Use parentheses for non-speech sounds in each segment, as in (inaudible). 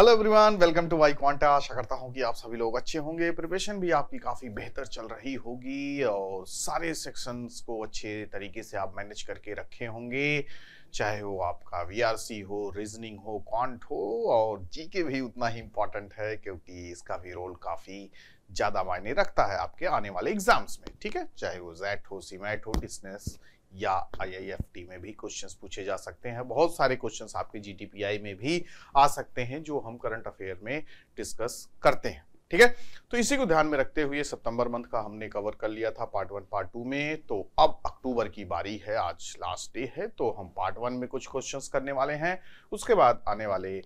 Hello everyone welcome to Y Quanta आशा करता हूँ कि आप सभी लोग अच्छे होंगे प्रिपरेशन भी आपकी काफ़ी बेहतर चल रही होगी और सारे सेक्शंस को अच्छे तरीके से आप मैनेज करके रखे होंगे चाहे वो आपका वीआरसी हो रीजनिंग हो क्वांट हो और जीके भी उतना ही इम्पॉर्टेंट है क्योंकि इसका भी रोल काफ़ी ज़्यादा मायने रखता है आपके आने वाले एग्जाम्स में ठीक है चाहे वो जैट हो सीमेट हो डिस्नेस या आईआईएफटी में भी क्वेश्चंस पूछे जा सकते हैं बहुत सारे क्वेश्चंस आपके जीटीपीआई में भी आ सकते हैं जो हम करंट अफेयर में डिस्कस करते हैं ठीक है तो इसी को ध्यान में रखते हुए सितंबर मंथ का हमने कवर कर लिया था पार्ट वन पार्ट टू में तो अब अक्टूबर की बारी है आज लास्ट डे है तो हम पार्ट वन में कुछ क्वेश्चंस करने वाले हैं उसके बाद आने वाले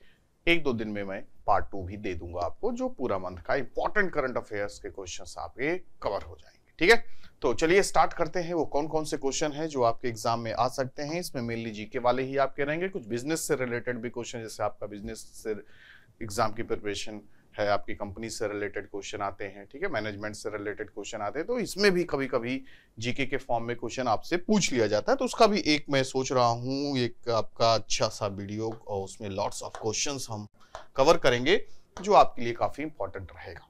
एक दो दिन में मैं पार्ट टू भी दे दूंगा आपको जो पूरा मंथ का इंपॉर्टेंट करंट अफेयर्स के क्वेश्चन आपके कवर हो जाएंगे ठीक है तो चलिए स्टार्ट करते हैं वो कौन कौन से क्वेश्चन हैं जो आपके एग्जाम में आ सकते हैं इसमें मेनली जीके वाले ही आपके रहेंगे कुछ बिजनेस से रिलेटेड भी क्वेश्चन जैसे आपका बिजनेस से एग्जाम की प्रिपरेशन है आपकी कंपनी से रिलेटेड क्वेश्चन आते हैं ठीक है मैनेजमेंट से रिलेटेड क्वेश्चन आते हैं तो इसमें भी कभी कभी जीके के फॉर्म में क्वेश्चन आपसे पूछ लिया जाता है तो उसका भी एक मैं सोच रहा हूँ एक आपका अच्छा सा वीडियो और उसमें लॉट्स ऑफ क्वेश्चन हम कवर करेंगे जो आपके लिए काफ़ी इंपॉर्टेंट रहेगा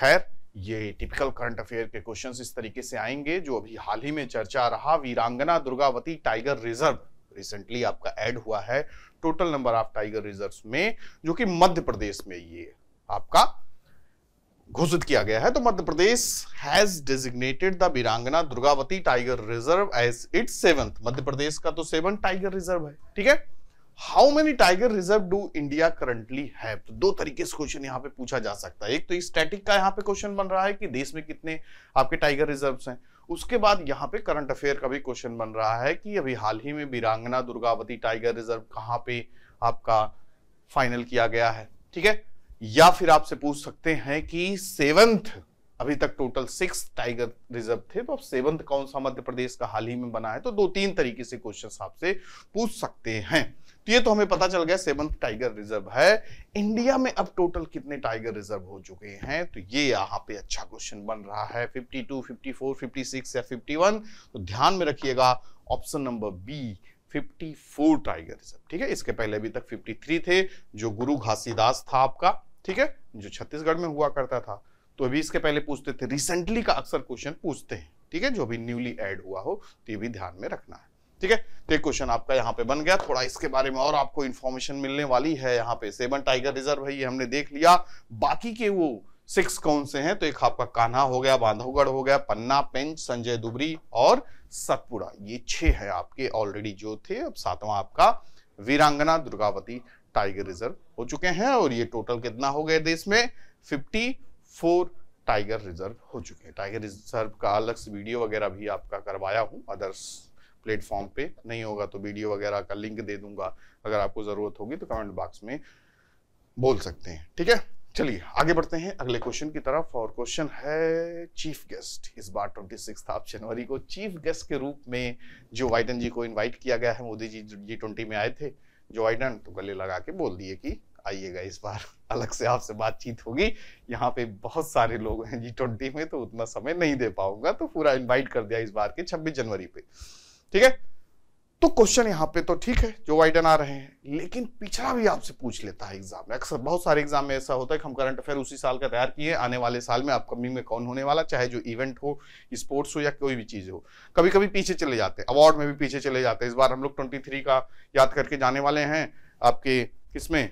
खैर ये टिपिकल करंट अफेयर के क्वेश्चंस इस तरीके से आएंगे जो अभी हाल ही में चर्चा रहा Veerangana Durgavati tiger reserve recently आपका ऐड हुआ है total number of tiger reserve में जो कि मध्य प्रदेश में ये आपका घोषित किया गया है तो Madhya Pradesh has designated the Veerangana Durgavati tiger reserve as its seventh Madhya Pradesh का तो सेवन टाइगर रिजर्व है ठीक है how many tiger reserve do India currently है तो दो तरीके से क्वेश्चन यहाँ पे पूछा जा सकता है एक तो स्टैटिक का यहाँ पे क्वेश्चन बन रहा है कि देश में कितने आपके टाइगर रिजर्व हैं उसके बाद यहाँ पे करंट अफेयर का भी क्वेश्चन बन रहा है कि अभी हाल ही में वीरांगना दुर्गावती टाइगर रिजर्व कहाँ पे आपका फाइनल किया गया है ठीक है या फिर आपसे पूछ सकते हैं कि सेवंथ अभी तक टोटल सिक्स टाइगर रिजर्व थे तो सेवंथ कौन सा मध्य प्रदेश का हाल ही में बना है तो दो तीन तरीके से क्वेश्चन आपसे पूछ सकते हैं तो ये तो हमें पता चल गया सेवन टाइगर रिजर्व है इंडिया में अब टोटल कितने टाइगर रिजर्व हो चुके हैं तो ये यहाँ पे अच्छा क्वेश्चन बन रहा है 52, 54, 56 या 51 तो ध्यान में रखिएगा option number B 54 tiger reserve ठीक है इसके पहले अभी तक 53 थे जो गुरु घासीदास था आपका ठीक है जो छत्तीसगढ़ में हुआ करता था तो अभी इसके पहले पूछते थे रिसेंटली का अक्सर क्वेश्चन पूछते हैं ठीक है जो भी न्यूली एड हुआ हो तो ये भी ध्यान में रखना है ठीक है तो क्वेश्चन आपका यहाँ पे बन गया थोड़ा इसके बारे में और आपको इन्फॉर्मेशन मिलने वाली है यहाँ पे सेवन टाइगर रिजर्व है ये हमने देख लिया बाकी के वो सिक्स कौन से हैं तो एक आपका कान्हा हो गया बांधवगढ़ हो गया पन्ना पेंच संजय दुबरी और सतपुरा ये छह है आपके ऑलरेडी जो थे अब सातवां आपका वीरांगना दुर्गावती टाइगर रिजर्व हो चुके हैं और ये टोटल कितना हो गए देश में फिफ्टी फोर टाइगर रिजर्व हो चुके हैं टाइगर रिजर्व का अलग से वीडियो वगैरह भी आपका करवाया हूं अदर्स प्लेटफॉर्म पे नहीं होगा तो वीडियो वगैरह का लिंक दे दूंगा अगर आपको ज़रूरत होगी तो कमेंट बॉक्स में बोल सकते हैं ठीक है चलिए आगे बढ़ते हैं अगले क्वेश्चन की तरफ और क्वेश्चन है चीफ गेस्ट इस बार ट्वेंटी सिक्स जनवरी को चीफ गेस्ट के रूप में जो वाइडन जी को इनवाइट किया गया है मोदी जी जी ट्वेंटी में आए थे जो बाइडन तो गले लगा के बोल दिए कि आइएगा इस बार (laughs) अलग से आपसे बातचीत होगी यहाँ पे बहुत सारे लोग हैं जी ट्वेंटी में तो उतना समय नहीं दे पाऊंगा तो पूरा इन्वाइट कर दिया इस बार के छब्बीस जनवरी पे ठीक है तो क्वेश्चन यहां पे तो ठीक है जो वाइडन आ रहे हैं लेकिन पिछड़ा भी आपसे पूछ लेता है एग्जाम में अक्सर बहुत सारे एग्जाम में ऐसा होता है कि हम करंट अफेयर उसी साल का तैयार किए आने वाले साल में अपकमिंग में कौन होने वाला चाहे जो इवेंट हो स्पोर्ट्स हो या कोई भी चीज हो कभी कभी पीछे चले जाते हैं अवार्ड में भी पीछे चले जाते हैं इस बार हम लोग ट्वेंटी का याद करके जाने वाले हैं आपके किसमें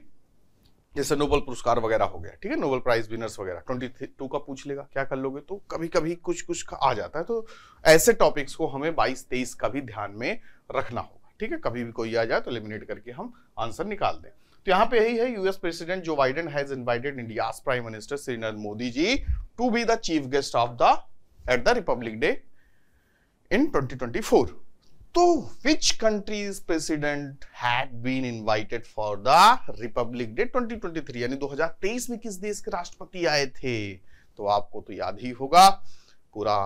जैसे नोबल पुरस्कार वगैरह हो गया ठीक है नोबल प्राइज विनर्स वगैरह ट्वेंटी टू का पूछ लेगा क्या कर लोगे तो कभी कभी कुछ कुछ का आ जाता है तो ऐसे टॉपिक्स को हमें बाईस तेईस का भी ध्यान में रखना होगा ठीक है कभी भी कोई आ जाए तो एलिमिनेट करके हम आंसर निकाल दें तो यहाँ पे यही है US president Joe Biden has invited India prime minister Shri Narendra Modi ji to be the chief guest of the at the Republic Day in four तो which countries president had been invited for the Republic Day 2023 यानी 2023 में किस देश के राष्ट्रपति आए थे तो आपको तो याद ही होगा पूरा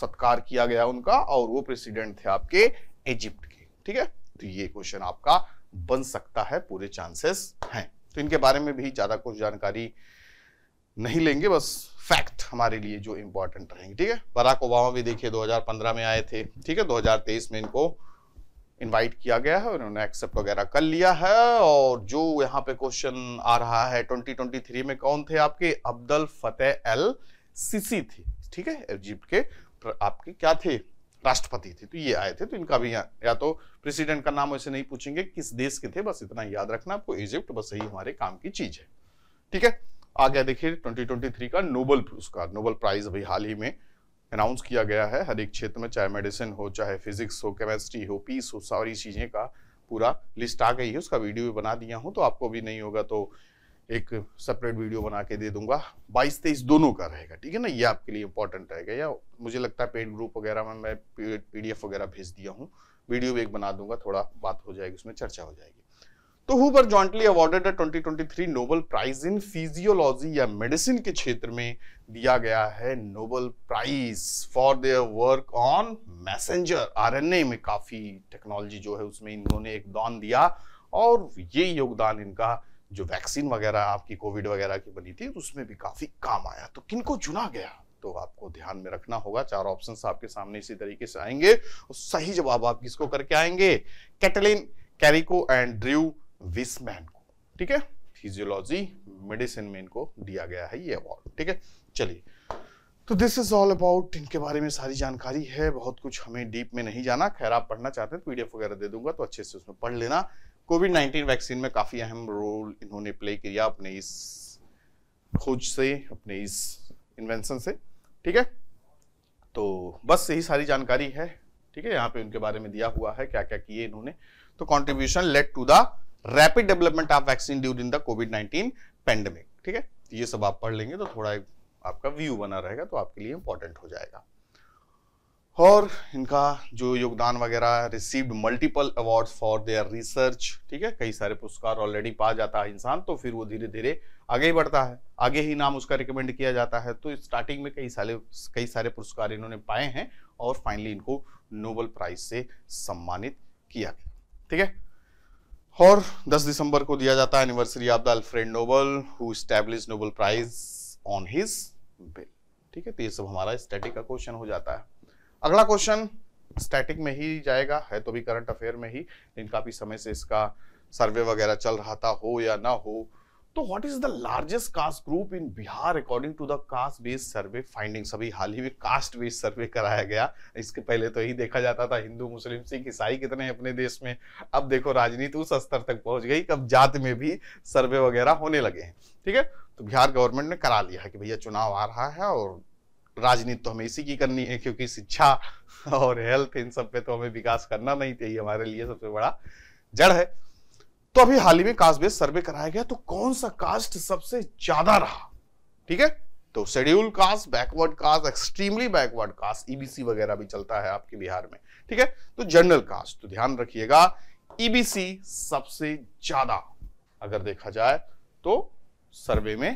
सत्कार किया गया उनका और वो प्रेसिडेंट थे आपके इजिप्ट के ठीक है तो ये क्वेश्चन आपका बन सकता है पूरे चांसेस हैं तो इनके बारे में भी ज्यादा कुछ जानकारी नहीं लेंगे बस फैक्ट हमारे लिए जो इम्पोर्टेंट रहेंगे ठीक है बराक ओबामा भी देखिए 2015 में आए थे ठीक है 2023 में इनको इनवाइट किया गया है उन्होंने एक्सेप्ट वगैरह कर लिया है और जो यहाँ पे क्वेश्चन आ रहा है 2023 में कौन थे आपके अब्दुल फतेह एल सीसी थे ठीक है इजिप्ट के आपके क्या थे राष्ट्रपति थे तो ये आए थे तो इनका भी या, या तो प्रेसिडेंट का नाम ऐसे नहीं पूछेंगे किस देश के थे बस इतना याद रखना आपको इजिप्ट बस यही हमारे काम की चीज है ठीक है आ गया देखिए 2023 का नोबल पुरस्कार नोबल प्राइज अभी हाल ही में अनाउंस किया गया है हर एक क्षेत्र में चाहे मेडिसिन हो चाहे फिजिक्स हो केमिस्ट्री हो पीस हो सारी चीज़ें का पूरा लिस्ट आ गई है उसका वीडियो भी बना दिया हूँ तो आपको भी नहीं होगा तो एक सेपरेट वीडियो बना के दे दूंगा बाईस तेईस दोनों का रहेगा ठीक है ना ये आपके लिए इंपॉर्टेंट रहेगा या मुझे लगता है पेड ग्रुप वगैरह में मैं पीडीएफ वगैरह भेज दिया हूँ वीडियो भी एक बना दूंगा थोड़ा बात हो जाएगी उसमें चर्चा हो जाएगी तो हुबर जॉइंटली अवार्डेड है 2023 नोबल प्राइज इन फिजियोलॉजी या मेडिसिन के क्षेत्र में दिया गया है Nobel prize for their work on messenger RNA में काफी टेक्नोलॉजी जो है उसमें इन्होंने एक दान दिया और ये योगदान इनका जो वैक्सीन वगैरह आपकी कोविड वगैरह की बनी थी उसमें भी काफी काम आया तो किनको चुना गया तो आपको ध्यान में रखना होगा चार ऑप्शन आपके सामने इसी तरीके से आएंगे और सही जवाब आप किसको करके आएंगे Katalin Kariko and Drew Weissman को ठीक है फिजियोलॉजी मेडिसिन में इनको दिया गया है ये अवार्ड ठीक है चलिए तो दिस इज ऑल अबाउट इनके बारे में सारी जानकारी है बहुत कुछ हमें डीप में नहीं जाना खैर आप पढ़ना चाहते हैं तो पीडीएफ वगैरह दे दूंगा तो अच्छे से उसमें पढ़ लेना कोविड नाइन्टीन वैक्सीन में काफी अहम रोल इन्होंने प्ले किया अपने इस खोज से अपने इस इन्वेंशन से ठीक है तो बस यही सारी जानकारी है ठीक है यहाँ पे उनके बारे में दिया हुआ है क्या क्या किए इन्होंने तो contribution led to the rapid development of vaccine during the Covid nineteen pandemic ठीक है ये सब आप पढ़ लेंगे तो थोड़ा आपका व्यू बना रहेगा तो आपके लिए इंपॉर्टेंट हो जाएगा और इनका जो योगदान वगैरह received multiple awards for their research ठीक है कई सारे पुरस्कार ऑलरेडी पा जाता है इंसान तो फिर वो धीरे धीरे आगे ही बढ़ता है आगे ही नाम उसका रिकमेंड किया जाता है तो स्टार्टिंग में कई सारे कई सारे पुरस्कार इन्होंने पाए हैं और फाइनली इनको नोबल प्राइज से सम्मानित किया गया ठीक है और 10 दिसंबर को दिया जाता है anniversary of the Alfred Nobel who established Nobel prize on his will ठीक है तो ये सब हमारा स्टैटिक का क्वेश्चन हो जाता है अगला क्वेश्चन स्टैटिक में ही जाएगा है तो भी करंट अफेयर में ही लेकिन काफी समय से इसका सर्वे वगैरह चल रहा था हो या ना हो तो what is the largest caste group in Bihar according to the caste based survey findings अभी हाल ही में कास्ट बेस्ड सर्वे कराया गया इसके पहले तो यही देखा जाता था हिंदू मुस्लिम सिख ईसाई कितने हैं अपने देश में अब देखो राजनीति उस स्तर तक पहुंच गई अब जात में भी सर्वे वगैरह होने लगे हैं ठीक है तो बिहार गवर्नमेंट ने करा लिया है कि भैया चुनाव आ रहा है और राजनीति तो हमें इसी की करनी है क्योंकि शिक्षा और हेल्थ इन सब पे तो हमें विकास करना नहीं चाहिए हमारे लिए सबसे बड़ा जड़ है तो अभी हाल ही में कास्ट बेस्ड सर्वे कराया गया तो कौन सा कास्ट सबसे ज्यादा रहा ठीक है तो schedule caste backward caste extremely backward caste EBC e वगैरह भी चलता है आपके बिहार में ठीक है तो जनरल कास्ट तो ध्यान रखिएगा ईबीसी e सबसे ज्यादा अगर देखा जाए तो सर्वे में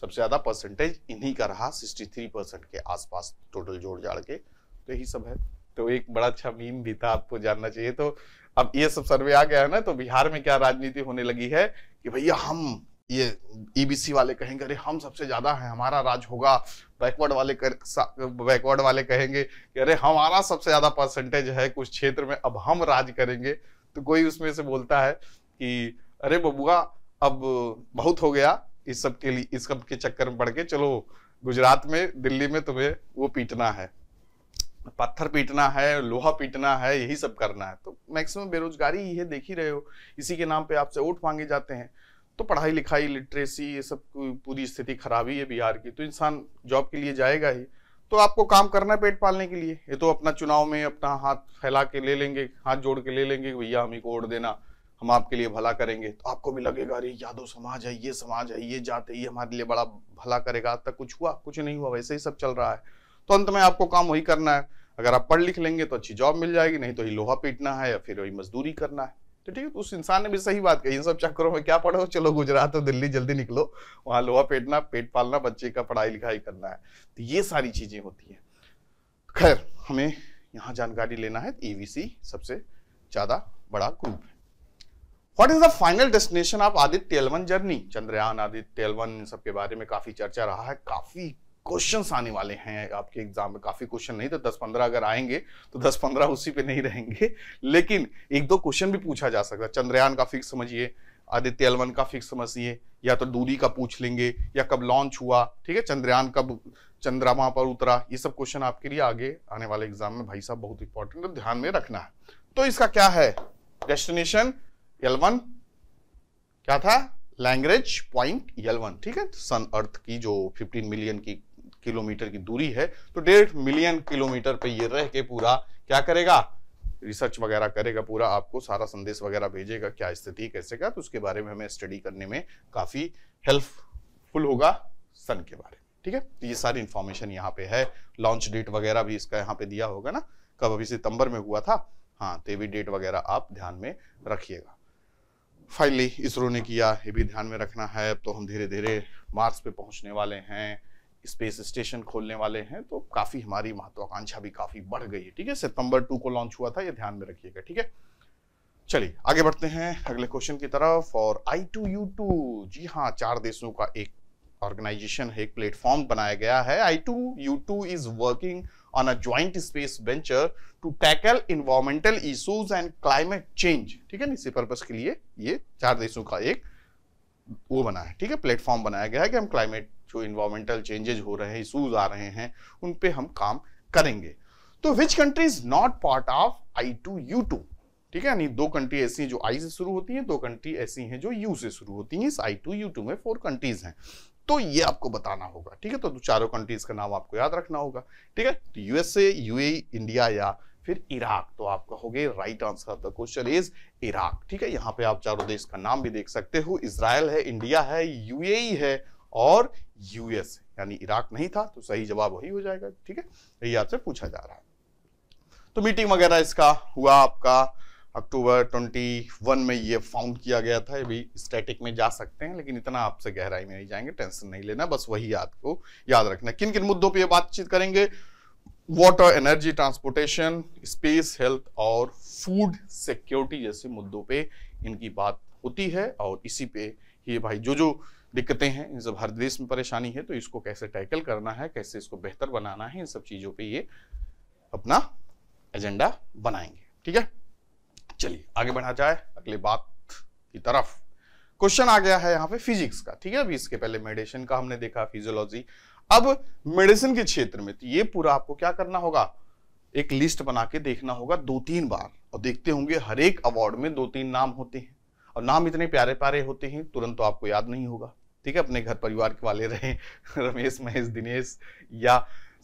सबसे ज्यादा परसेंटेज इन्हीं का रहा 63 परसेंट के आसपास टोटल जोड़ जाड़ के तो यही सब है तो एक बड़ा अच्छा मीम भी था आपको जानना चाहिए तो अब ये सब सर्वे आ गया है ना तो बिहार में क्या राजनीति होने लगी है कि भैया हम ये ईबीसी e वाले कहेंगे अरे हम सबसे ज्यादा हैं हमारा राज होगा बैकवर्ड वाले कर बैकवर्ड वाले कहेंगे कि अरे हमारा सबसे ज्यादा परसेंटेज है कुछ क्षेत्र में अब हम राज करेंगे तो कोई उसमें से बोलता है कि अरे बबुआ अब बहुत हो गया इस सब के लिए इस सब के चक्कर में पड़ के चलो गुजरात में दिल्ली में तुम्हें वो पीटना है पत्थर पीटना है लोहा पीटना है यही सब करना है तो मैक्सिमम बेरोजगारी ही है देख ही रहे हो इसी के नाम पे आपसे वोट मांगे जाते हैं तो पढ़ाई लिखाई लिटरेसी ये सब पूरी स्थिति खराब ही है बिहार की तो इंसान जॉब के लिए जाएगा ही तो आपको काम करना है पेट पालने के लिए ये तो अपना चुनाव में अपना हाथ फैला के ले लेंगे हाथ जोड़ के ले लेंगे भैया हम ही को वोट देना हम आपके लिए भला करेंगे तो आपको भी लगेगा अरे यादव समाज है ये समाज है ये जाते ये हमारे लिए बड़ा भला करेगा आज तक कुछ हुआ कुछ नहीं हुआ वैसे ही सब चल रहा है तो अंत में आपको काम वही करना है अगर आप पढ़ लिख लेंगे तो अच्छी जॉब मिल जाएगी नहीं तो ही लोहा पीटना है या फिर वही मजदूरी करना है तो ठीक है तो उस इंसान ने भी सही बात कही इन सब चक्करों में क्या पढ़ो चलो गुजरात और दिल्ली जल्दी निकलो वहां लोहा पेटना पेट पालना बच्चे का पढ़ाई लिखाई करना है तो ये सारी चीजें होती है खैर हमें यहाँ जानकारी लेना है ईवीसी सबसे ज्यादा बड़ा ग्रुप है what is the final destination of Aditya L one journey Chandrayaan Aditya L one इन सबके बारे में काफी चर्चा रहा है काफी क्वेश्चन आने वाले हैं आपके एग्जाम में काफी क्वेश्चन नहीं तो दस पंद्रह अगर आएंगे तो दस पंद्रह उसी पे नहीं रहेंगे लेकिन एक दो क्वेश्चन भी पूछा जा सकता है चंद्रयान का फिक्स समझिए आदित्य अलवन का फिक्स समझिए या तो दूरी का पूछ लेंगे या कब लॉन्च हुआ ठीक है चंद्रयान कब चंद्रमा पर उतरा ये सब क्वेश्चन आपके लिए आगे आने वाले एग्जाम में भाई साहब बहुत इंपॉर्टेंट है ध्यान में रखना है तो इसका क्या है डेस्टिनेशन यलवन क्या था लैंग्वेज पॉइंट यलवन ठीक है सन अर्थ की जो 15 मिलियन की किलोमीटर की दूरी है तो डेढ़ मिलियन किलोमीटर पे ये रह के पूरा क्या करेगा रिसर्च वगैरह करेगा पूरा आपको सारा संदेश वगैरह भेजेगा क्या स्थिति कैसे का तो उसके बारे में हमें स्टडी करने में काफ़ी हेल्पफुल होगा सन के बारे में ठीक है तो ये सारी इंफॉर्मेशन यहाँ पे है लॉन्च डेट वगैरह भी इसका यहाँ पे दिया होगा ना कब अभी सितंबर में हुआ था हाँ तो भी डेट वगैरह आप ध्यान में रखिएगा फाइनली इसरो ने किया ये भी ध्यान में रखना है तो हम धीरे धीरे मार्स पे पहुंचने वाले हैं स्पेस स्टेशन खोलने वाले हैं तो काफ़ी हमारी महत्वाकांक्षा भी काफ़ी बढ़ गई है ठीक है सितंबर टू को लॉन्च हुआ था ये ध्यान में रखिएगा ठीक है चलिए आगे बढ़ते हैं अगले क्वेश्चन की तरफ और आई टू यू टू जी हाँ चार देशों का एक ऑर्गेनाइजेशन है एक प्लेटफॉर्म बनाया गया है I two U two is working on a joint space venture to tackle environmental issues and climate change ठीक है ना इसी पर्पज के लिए ये चार देशों का एक वो बना है ठीक है प्लेटफॉर्म बनाया गया है कि हम क्लाइमेट जो इन्वायरमेंटल चेंजेज हो रहे हैं इशूज आ रहे हैं उन पे हम काम करेंगे तो which country is not part of I two U two ठीक है नहीं दो कंट्री ऐसी हैं जो आई से शुरू होती हैं दो कंट्री ऐसी हैं जो यू से शुरू होती हैं इस आई टू यू टू में फोर कंट्रीज हैं तो ये आपको बताना होगा ठीक है तो चारों कंट्रीज का नाम आपको याद रखना होगा ठीक है तो यूएसए यूए इंडिया या फिर इराक तो आप कहोगे right answer of the question is Iraq ठीक है यहाँ पे आप चारों देश का नाम भी देख सकते हो इसराइल है इंडिया है यूएई e है और यूएस यानी इराक नहीं था तो सही जवाब वही हो जाएगा ठीक है यही आपसे पूछा जा रहा है तो मीटिंग वगैरह इसका हुआ आपका अक्टूबर 21 में ये फाउंड किया गया था ये भी स्टैटिक में जा सकते हैं लेकिन इतना आपसे गहराई में नहीं जाएंगे टेंशन नहीं लेना बस वही याद को याद रखना किन किन मुद्दों पर बातचीत करेंगे water energy transportation space health और फूड सिक्योरिटी जैसे मुद्दों पे इनकी बात होती है और इसी पे ये भाई जो जो दिक्कतें हैं इन सब हर देश में परेशानी है तो इसको कैसे टैकल करना है कैसे इसको बेहतर बनाना है इन सब चीज़ों पे ये अपना एजेंडा बनाएंगे ठीक है चलिए आगे बढ़ा जाए अगले बात की तरफ क्वेश्चन आ गया है यहाँ पे फिजिक्स का ठीक है अभी इसके पहले मेडिसिन का हमने देखा फिजियोलॉजी अब मेडिसिन के क्षेत्र में तो ये पूरा आपको क्या करना होगा एक लिस्ट बना के देखना होगा दो तीन बार और देखते होंगे हर एक अवार्ड में दो तीन नाम होते हैं और नाम इतने प्यारे प्यारे होते हैं तुरंत तो आपको याद नहीं होगा ठीक है अपने घर परिवार के वाले रहे (laughs) रमेश महेश दिनेश या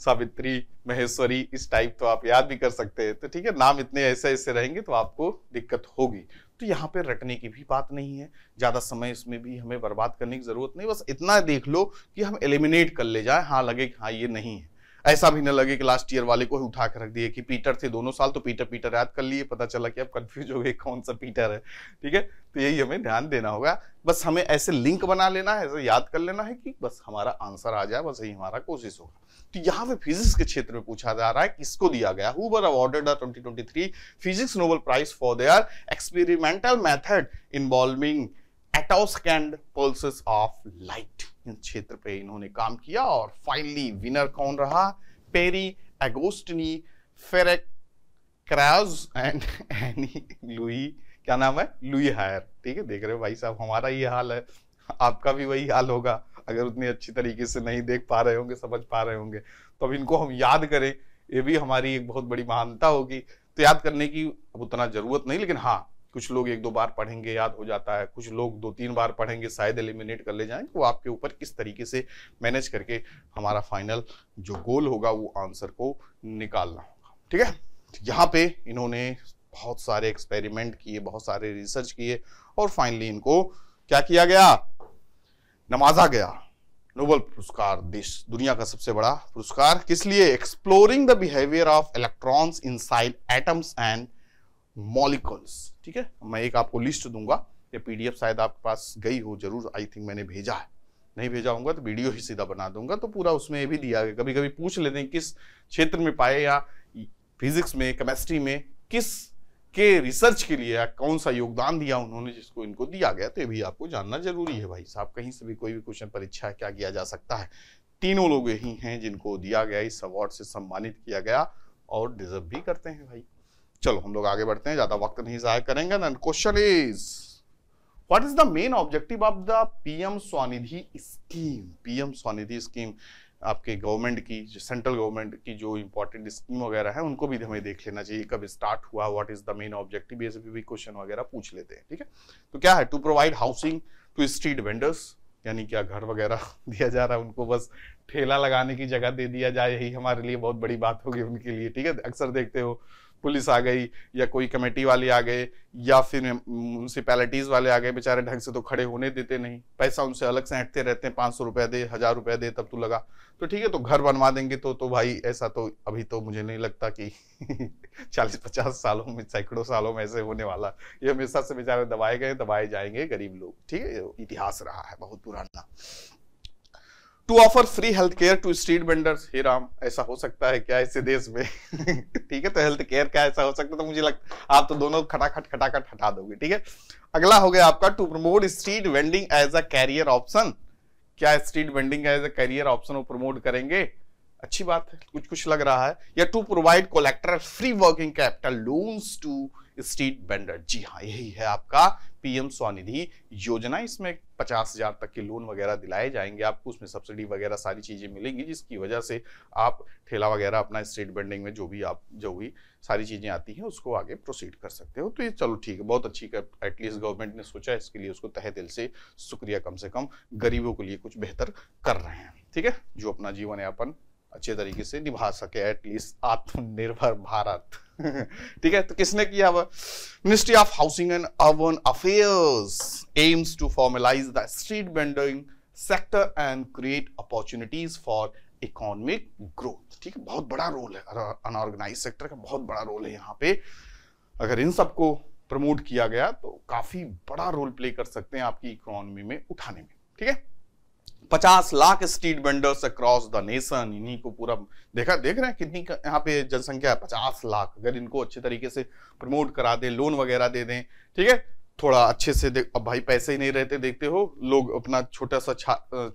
सावित्री महेश्वरी इस टाइप तो आप याद भी कर सकते हैं तो ठीक है नाम इतने ऐसे ऐसे रहेंगे तो आपको दिक्कत होगी तो यहाँ पे रटने की भी बात नहीं है ज़्यादा समय इसमें भी हमें बर्बाद करने की ज़रूरत नहीं बस इतना देख लो कि हम एलिमिनेट कर ले जाए हाँ लगे हाँ ये नहीं है ऐसा भी ना लगे कि लास्ट ईयर वाले को ही उठा कर रख दिए कि पीटर थे दोनों साल तो पीटर पीटर याद कर लिए पता चला कि अब कंफ्यूज हो गए कौन सा पीटर है ठीक है तो यही हमें ध्यान देना होगा बस हमें ऐसे लिंक बना लेना है ऐसे याद कर लेना है कि बस हमारा आंसर आ जाए बस यही हमारा कोशिश होगा तो यहाँ पे फिजिक्स के क्षेत्र में पूछा जा रहा है किसको दिया गया हुबर awarded three physics Nobel prize for their experimental method involving attosecond and of light क्षेत्र पे इन्होंने काम किया और फाइनली विनर कौन रहा Pierre Agostini Ferenc Krausz and Anne L'Huillier क्या नाम है लुई हायर ठीक है देख रहे हो भाई साहब हमारा ये हाल है आपका भी वही हाल होगा अगर उतनी अच्छी तरीके से नहीं देख पा रहे होंगे समझ पा रहे होंगे तो अब इनको हम याद करें ये भी हमारी एक बहुत बड़ी महानता होगी तो याद करने की अब उतना जरूरत नहीं लेकिन हाँ कुछ लोग एक दो बार पढ़ेंगे याद हो जाता है कुछ लोग दो तीन बार पढ़ेंगे शायद एलिमिनेट कर ले जाएंगे वो तो आपके ऊपर किस तरीके से मैनेज करके हमारा फाइनल जो गोल होगा वो आंसर को निकालना होगा ठीक है तो यहाँ पे इन्होंने बहुत सारे एक्सपेरिमेंट किए बहुत सारे रिसर्च किए और फाइनली इनको क्या किया गया नवाजा गया नोबल पुरस्कार देश दुनिया का सबसे बड़ा पुरस्कार किस लिए exploring the behaviour of electrons inside atoms and molecules ठीक है मैं एक आपको लिस्ट दूंगा ये पीडीएफ शायद आपके पास गई हो जरूर आई थिंक मैंने भेजा है नहीं भेजा होगा तो वीडियो ही सीधा बना दूंगा तो पूरा उसमें ये भी दिया गया कभी कभी पूछ लेते हैं किस क्षेत्र में पाए या फिजिक्स में केमिस्ट्री में किस के रिसर्च के लिए या कौन सा योगदान दिया उन्होंने जिसको इनको दिया गया तो ये भी आपको जानना जरूरी है भाई साहब कहीं से भी कोई भी क्वेश्चन परीक्षा क्या किया जा सकता है तीनों लोग यही हैं जिनको दिया गया इस अवार्ड से सम्मानित किया गया और डिजर्व भी करते हैं भाई चलो हम लोग आगे बढ़ते हैं ज्यादा वक्त नहीं जाया करेंगे question is what is the main objective of the PM Svanidhi scheme PM Svanidhi scheme आपके गवर्नमेंट की सेंट्रल गवर्नमेंट की जो इंपॉर्टेंट स्कीम वगैरह है उनको भी हमें देख लेना चाहिए कब स्टार्ट हुआ what is the main objective ये सभी भी क्वेश्चन वगैरह पूछ लेते हैं ठीक है तो क्या है to provide housing to street vendors यानी क्या घर वगैरह (laughs) दिया जा रहा है उनको बस ठेला लगाने की जगह दे दिया जाए यही हमारे लिए बहुत बड़ी बात होगी उनके लिए ठीक है अक्सर देखते हो पुलिस आ गई या कोई कमेटी वाले आ गए या फिर म्यूनसिपैलिटीज वाले आ गए बेचारे ढंग से तो खड़े होने देते नहीं पैसा उनसे अलग से हटते रहते हैं पाँच सौ रुपया दे हज़ार रुपया दे तब तो लगा तो ठीक है तो घर बनवा देंगे तो तो भाई ऐसा तो अभी तो मुझे नहीं लगता कि (laughs) चालीस पचास सालों में सैकड़ों सालों में ऐसे होने वाला ये हमेशा से बेचारे दबाए गए दबाए जाएंगे गरीब लोग ठीक है इतिहास रहा है बहुत पुराना to offer free health care to street vendors हे राम ऐसा हो सकता है क्या इस देश में (laughs) ठीक है तो हेल्थ केयर क्या ऐसा हो सकता है तो मुझे लग आप तो दोनों खटाखट खटाखट हटा दोगे ठीक है अगला हो गया आपका to promote street vending as a career option क्या street vending as a career option promote करेंगे अच्छी बात है कुछ कुछ लग रहा है या to provide collateral free working capital loans to street vendor जी हाँ यही है आपका पीएम स्वनिधि योजना इसमें पचास हजार तक के लोन वगैरह दिलाए जाएंगे आपको उसमें सब्सिडी वगैरह सारी चीजें मिलेंगी जिसकी वजह से आप ठेला वगैरह अपना स्ट्रीट बेंडिंग में जो भी आप जो भी सारी चीजें आती हैं उसको आगे प्रोसीड कर सकते हो तो ये चलो ठीक है बहुत अच्छी एटलीस्ट गवर्नमेंट ने सोचा इसके लिए उसको तहे दिल से शुक्रिया कम से कम गरीबों के लिए कुछ बेहतर कर रहे हैं ठीक है जो अपना जीवन यापन अच्छे तरीके से निभा सके एटलीस्ट आत्मनिर्भर भारत (laughs) ठीक है तो किसने किया वह ministry of housing and urban affairs aims to formalise the street vendoring sector and create opportunities for economic growth ठीक है बहुत बड़ा रोल है अनऑर्गेनाइज सेक्टर का बहुत बड़ा रोल है यहाँ पे अगर इन सबको प्रमोट किया गया तो काफी बड़ा रोल प्ले कर सकते हैं आपकी इकोनॉमी में उठाने में ठीक है पचास lakh street vendors across the nation इन्हीं को पूरा देखा देख रहे हैं कितनी यहाँ पे जनसंख्या है पचास लाख अगर इनको अच्छे तरीके से प्रमोट करा दें लोन वगैरह दे दें ठीक है थोड़ा अच्छे से देख अब भाई पैसे ही नहीं रहते देखते हो लोग अपना छोटा सा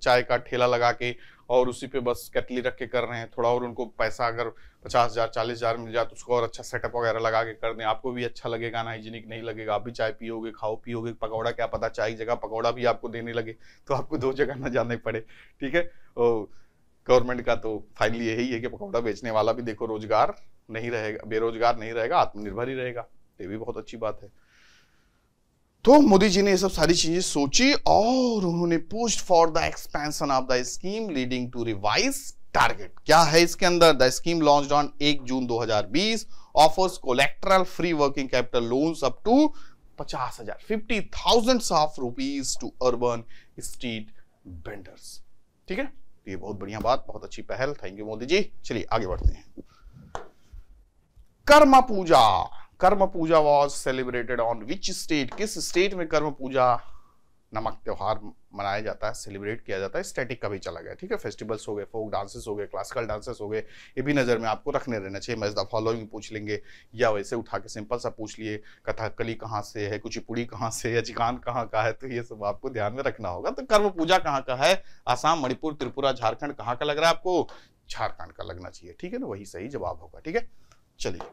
चाय का ठेला लगा के और उसी पे बस कैटली रख के कर रहे हैं थोड़ा और उनको पैसा अगर पचास हज़ार चालीस हज़ार मिल जाए तो उसको और अच्छा सेटअप वगैरह लगा के कर दें आपको भी अच्छा लगेगा ना हाइजीनिक नहीं लगेगा आप भी चाय पियोगे खाओ पियोगे पकौड़ा क्या पता चाय जगह पकौड़ा भी आपको देने लगे तो आपको दो जगह ना जाने पड़े ठीक है गवर्नमेंट का तो फाइनल यही है कि पकौड़ा बेचने वाला भी देखो रोजगार नहीं रहेगा बेरोजगार नहीं रहेगा आत्मनिर्भर ही रहेगा तो ये भी बहुत अच्छी बात है तो मोदी जी ने ये सब सारी चीजें सोची और उन्होंने pushed for the expansion of the scheme leading to revise target क्या है इसके अंदर द स्कीम लॉन्च ऑन एक जून 2020 offers collateral free working capital loan up to पचास हजार fifty thousand of rupees to urban street vendors ठीक है ये बहुत बढ़िया बात बहुत अच्छी पहल थैंक यू मोदी जी चलिए आगे बढ़ते हैं Karma Puja Karma Puja was celebrated on which state किस स्टेट में कर्म पूजा नमक त्यौहार मनाया जाता है सेलिब्रेट किया जाता है स्टैटिक का भी चला गया ठीक है फेस्टिवल्स हो गए फोक डांसेस हो गए क्लासिकल डांसेस हो गए ये भी नज़र में आपको रखने रहना चाहिए मैं द फॉलोइंग पूछ लेंगे या वैसे उठा के सिंपल सा पूछ लिए कथकली कहाँ से है कुचिपुड़ी कहाँ से या चिकान कहाँ का है तो ये सब आपको ध्यान में रखना होगा तो कर्म पूजा कहाँ का है आसाम मणिपुर त्रिपुरा झारखंड कहाँ का लग रहा है आपको झारखंड का लगना चाहिए ठीक है ना वही सही जवाब होगा ठीक है चलिए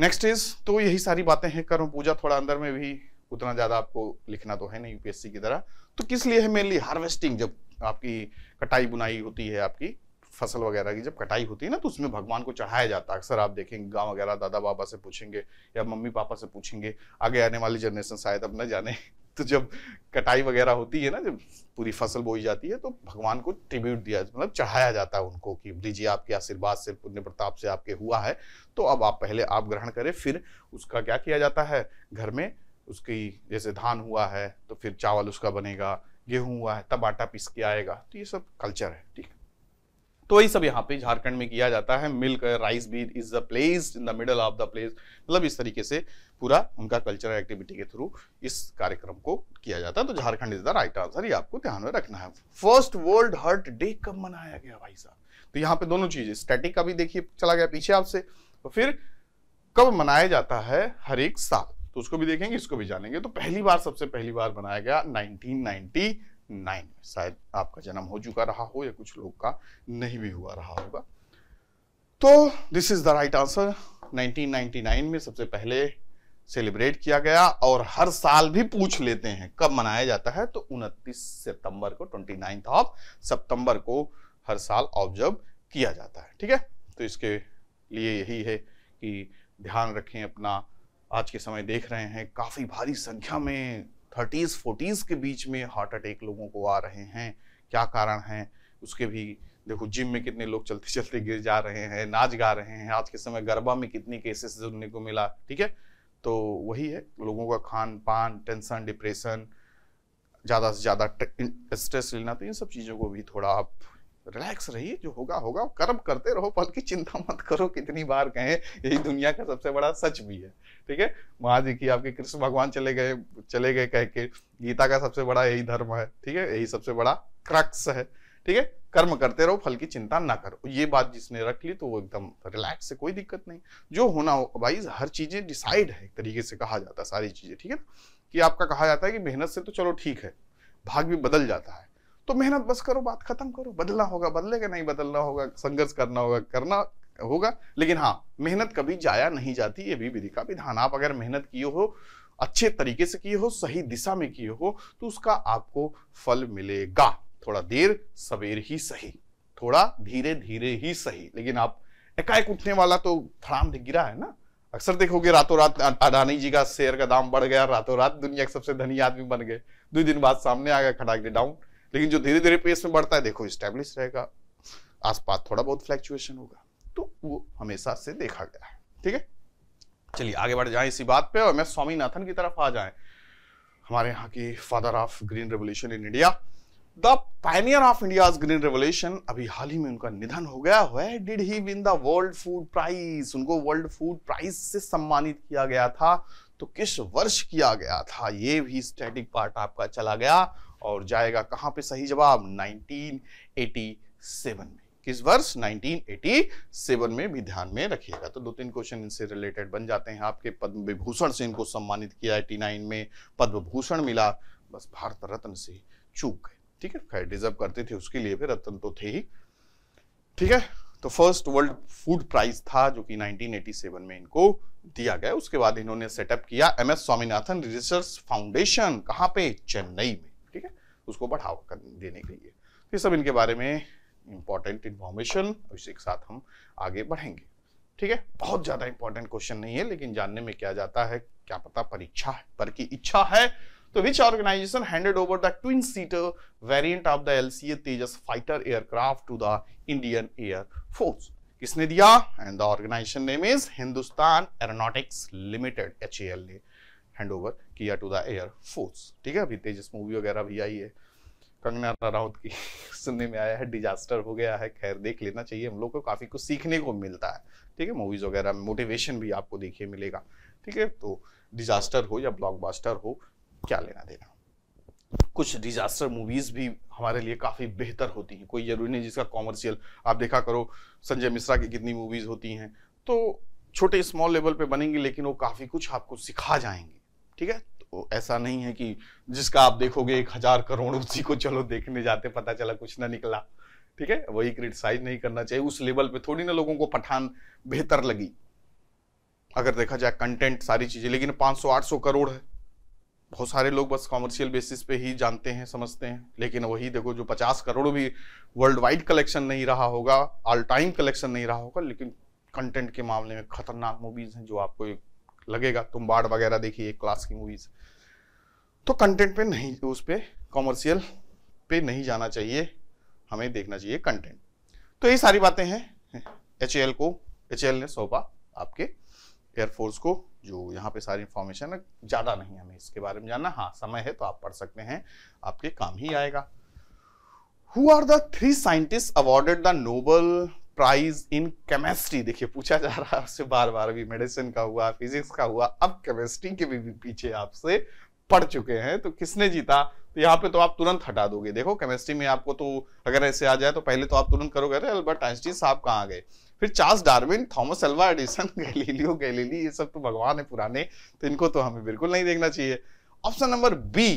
नेक्स्ट इज तो यही सारी बातें हैं कर्म पूजा थोड़ा अंदर में भी उतना ज़्यादा आपको लिखना तो है नहीं यूपीएससी की तरह तो किस लिए है मेनली हार्वेस्टिंग जब आपकी कटाई बुनाई होती है आपकी फसल वगैरह की जब कटाई होती है ना तो उसमें भगवान को चढ़ाया जाता है अक्सर आप देखेंगे गांव वगैरह दादा बाबा से पूछेंगे या मम्मी पापा से पूछेंगे आगे आने वाली जनरेशन शायद अब न जाने (laughs) तो जब कटाई वगैरह होती है ना जब पूरी फसल बोई जाती है तो भगवान को ट्रिब्यूट दिया मतलब चढ़ाया जाता है उनको कि दीजिए आपके आशीर्वाद से पुण्य प्रताप से आपके हुआ है तो अब आप पहले आप ग्रहण करें फिर उसका क्या किया जाता है घर में उसकी जैसे धान हुआ है तो फिर चावल उसका बनेगा गेहूं हुआ है तब आटा पीस के आएगा तो ये सब कल्चर है ठीक तो वही सब यहाँ पे झारखंड में किया जाता है मिल्क राइस भी is the place in the middle of the place मतलब इस तरीके से पूरा उनका कल्चरल एक्टिविटी के थ्रू इस कार्यक्रम को किया जाता है तो Jharkhand is the right answer ये आपको ध्यान में रखना है फर्स्ट वर्ल्ड हर्ट डे कब मनाया गया भाई साहब तो यहाँ पे दोनों चीजें स्टैटिक का भी देखिए चला गया पीछे आपसे तो फिर कब मनाया जाता है हर एक साल तो उसको भी देखेंगे इसको भी जानेंगे तो पहली बार सबसे पहली बार बनाया गया 1999 में शायद आपका जन्म हो चुका रहा हो या कुछ लोग का नहीं भी हुआ रहा होगा तो this is the right answer 1999 में सबसे पहले सेलिब्रेट किया गया और हर साल भी पूछ लेते हैं कब मनाया जाता है तो 29 सितंबर को 29 ऑफ सितंबर को हर साल ऑब्जर्व किया जाता है ठीक है तो इसके लिए यही है कि ध्यान रखें अपना आज के समय देख रहे हैं काफ़ी भारी संख्या में थर्टीज़ फोर्टीज़ के बीच में हार्ट अटैक लोगों को आ रहे हैं क्या कारण है उसके भी देखो जिम में कितने लोग चलते चलते गिर जा रहे हैं नाच गा रहे हैं आज के समय गरबा में कितने केसेस सुनने को मिला ठीक है तो वही है लोगों का खान पान टेंशन डिप्रेशन ज़्यादा से ज़्यादा स्ट्रेस लेना तो इन सब चीज़ों को भी थोड़ा आप रिलैक्स रहिए जो होगा होगा कर्म करते रहो फल की चिंता मत करो कितनी बार कहें यही दुनिया का सबसे बड़ा सच भी है ठीक है वहां देखिए आपके कृष्ण भगवान चले गए चले गए कह के गीता का सबसे बड़ा यही धर्म है ठीक है यही सबसे बड़ा क्रक्स है ठीक है कर्म करते रहो फल की चिंता ना करो ये बात जिसने रख ली तो वो एकदम रिलैक्स से कोई दिक्कत नहीं जो होना हो भाई हर चीजें डिसाइड है एक तरीके से कहा जाता है सारी चीजें ठीक है ना कि आपका कहा जाता है कि मेहनत से तो चलो ठीक है भाग भी बदल जाता है तो मेहनत बस करो बात खत्म करो बदलना होगा बदलेगा नहीं बदलना होगा संघर्ष करना होगा करना होगा लेकिन हाँ मेहनत कभी जाया नहीं जाती ये भी विधि का विधान आप अगर मेहनत किए हो अच्छे तरीके से किए हो सही दिशा में किए हो तो उसका आपको फल मिलेगा थोड़ा देर सवेर ही सही थोड़ा धीरे धीरे ही सही लेकिन आप एकाएक उठने वाला तो थड़ाम गिरा है ना अक्सर देखोगे रातों रात अडानी जी का शेयर का दाम बढ़ गया रातों रात दुनिया के सबसे धनी आदमी बन गए दो दिन बाद सामने आ गया के डाउन लेकिन जो धीरे धीरे पेस में बढ़ता है देखो स्टेब्लिश रहेगा आसपास थोड़ा बहुत फ्लैक्चुएशन होगा तो वो हमेशा से देखा गया है ठीक है चलिए आगे बढ़ जाए इसी बात पे और मैं स्वामीनाथन की तरफ आ जाए हमारे यहाँ की father of green revolution in India the pioneer of India green revolution अभी हाल ही में उनका निधन हो गया है did he win the world food prize उनको वर्ल्ड फूड प्राइज से सम्मानित किया गया था तो किस वर्ष किया गया था ये भी स्टैटिक पार्ट आपका चला गया और जाएगा कहाँ पे सही जवाब 1987 में किस वर्ष 1987 में भी ध्यान में रखिएगा तो दो तीन क्वेश्चन इनसे रिलेटेड बन जाते हैं आपके पद्म विभूषण से इनको सम्मानित किया एटी नाइन में पद्म भूषण मिला बस भारत रत्न से चूक गए ठीक है खैर डिजर्व करते थे उसके लिए भी रत्न तो थे ही ठीक है तो फर्स्ट वर्ल्ड फूड प्राइज था जो कि 1987 में इनको दिया गया उसके बाद इन्होंने सेटअप किया M S Swaminathan research foundation कहाँ पे चेन्नई में ठीक है उसको बढ़ावा कर देने के लिए तो ये सब इनके बारे में इंपॉर्टेंट इन्फॉर्मेशन इसी के साथ हम आगे बढ़ेंगे ठीक है बहुत ज़्यादा इंपॉर्टेंट क्वेश्चन नहीं है लेकिन जानने में क्या जाता है क्या पता परीक्षा पर की इच्छा है तो which organisation handed over the twin seater variant of the LCA Tejas fighter aircraft to the Indian Air Force किसने दिया and the organisation name is Hindustan Aeronautics Limited H ने हैंड ओवर किया टू द एयर फोर्स ठीक है अभी तेजस movie वगैरह भी आई है कंगना राउत की (laughs) सुनने में आया है डिजास्टर हो गया है खैर देख लेना चाहिए हम लोग को काफ़ी कुछ सीखने को मिलता है ठीक है मूवीज़ वगैरह में मोटिवेशन भी आपको देखिए मिलेगा ठीक है तो डिजास्टर हो या ब्लॉकबस्टर हो क्या लेना देना कुछ डिजास्टर मूवीज़ भी हमारे लिए काफ़ी बेहतर होती हैं कोई जरूरी नहीं जिसका कॉमर्शियल आप देखा करो संजय मिश्रा की कितनी मूवीज़ होती हैं तो छोटे स्मॉल लेवल पे बनेंगी लेकिन वो काफ़ी कुछ आपको सिखा जाएंगे ठीक है तो ऐसा नहीं है कि जिसका आप देखोगे एक हजार करोड़ उसी को चलो देखने जाते पता चला कुछ ना निकला ठीक है वही क्रिटिसाइज नहीं करना चाहिए उस लेवल पे थोड़ी ना लोगों को पठान बेहतर लगी अगर देखा जाए कंटेंट सारी चीजें लेकिन 500-800 करोड़ है बहुत सारे लोग बस कॉमर्शियल बेसिस पे ही जानते हैं समझते हैं लेकिन वही देखो जो 50 करोड़ भी वर्ल्ड वाइड कलेक्शन नहीं रहा होगा ऑल टाइम कलेक्शन नहीं रहा होगा लेकिन कंटेंट के मामले में खतरनाक मूवीज हैं जो आपको एक लगेगा तुम बाढ़ वगैरह देखिए एक क्लास की मूवीज तो कंटेंट पे नहीं उस पर कॉमर्शियल पे नहीं जाना चाहिए हमें देखना चाहिए कंटेंट तो ये सारी बातें हैं एच को एच ने सौंपा आपके एयरफोर्स को जो यहाँ पे सारी इंफॉर्मेशन है ज़्यादा नहीं हमें इसके बारे में जानना हाँ समय है तो आप पढ़ सकते हैं आपके काम ही आएगा who are the three scientist awarded the Nobel prize in chemistry देखिए पूछा जा रहा है आपसे बार बार अभी मेडिसिन का हुआ फिजिक्स का हुआ अब केमिस्ट्री के भी पीछे आपसे पढ़ चुके हैं तो किसने जीता तो यहाँ पे तो आप तुरंत हटा दोगे देखो केमिस्ट्री में आपको तो अगर ऐसे आ जाए तो पहले तो आप तुरंत करोगे अरे अल्बर्ट आइंस्टीन साहब कहाँ गए फिर Charles Darwin Thomas Alva Edison Galileo Galilei ये सब तो भगवान है पुराने तो इनको तो हमें बिल्कुल नहीं देखना चाहिए option number B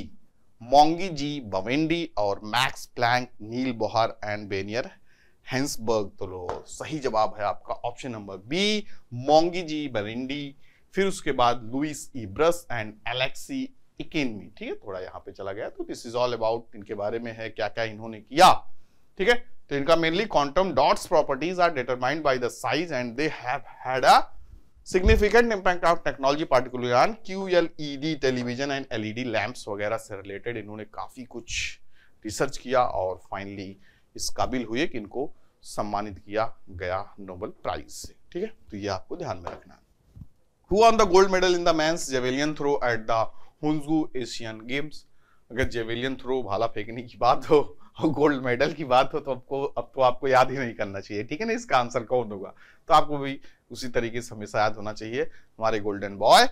Moungi G Bawendi और Max Planck Niels Bohr and Werner Heisenberg तो लो सही जवाब है आपका option number B Moungi G Bawendi फिर उसके बाद Louis Brus and Alexei Ekimov ठीक है थोड़ा यहाँ पे चला गया तो दिस इज ऑल अबाउट इनके बारे में है क्या क्या इन्होंने किया ठीक है तो इनका mainly quantum dots properties are determined by the size and they have had a significant impact of technology particular on Q L E D television and LED lamps वगैरह से रिलेटेड इन्होंने काफी कुछ रिसर्च किया और फाइनली इस काबिल हुए कि इनको सम्मानित किया गया नोबल प्राइज से ठीक है तो ये आपको ध्यान में रखना है who won the gold medal in the men's javelin throw at the Asian Games अगर जेवेलियन थ्रो भाला फेंकने की बात हो गोल्ड मेडल की बात हो तो आपको अब तो आपको याद ही नहीं करना चाहिए ठीक है ना इसका आंसर कौन होगा तो आपको भी उसी तरीके से हमेशा याद होना चाहिए हमारे गोल्डन बॉय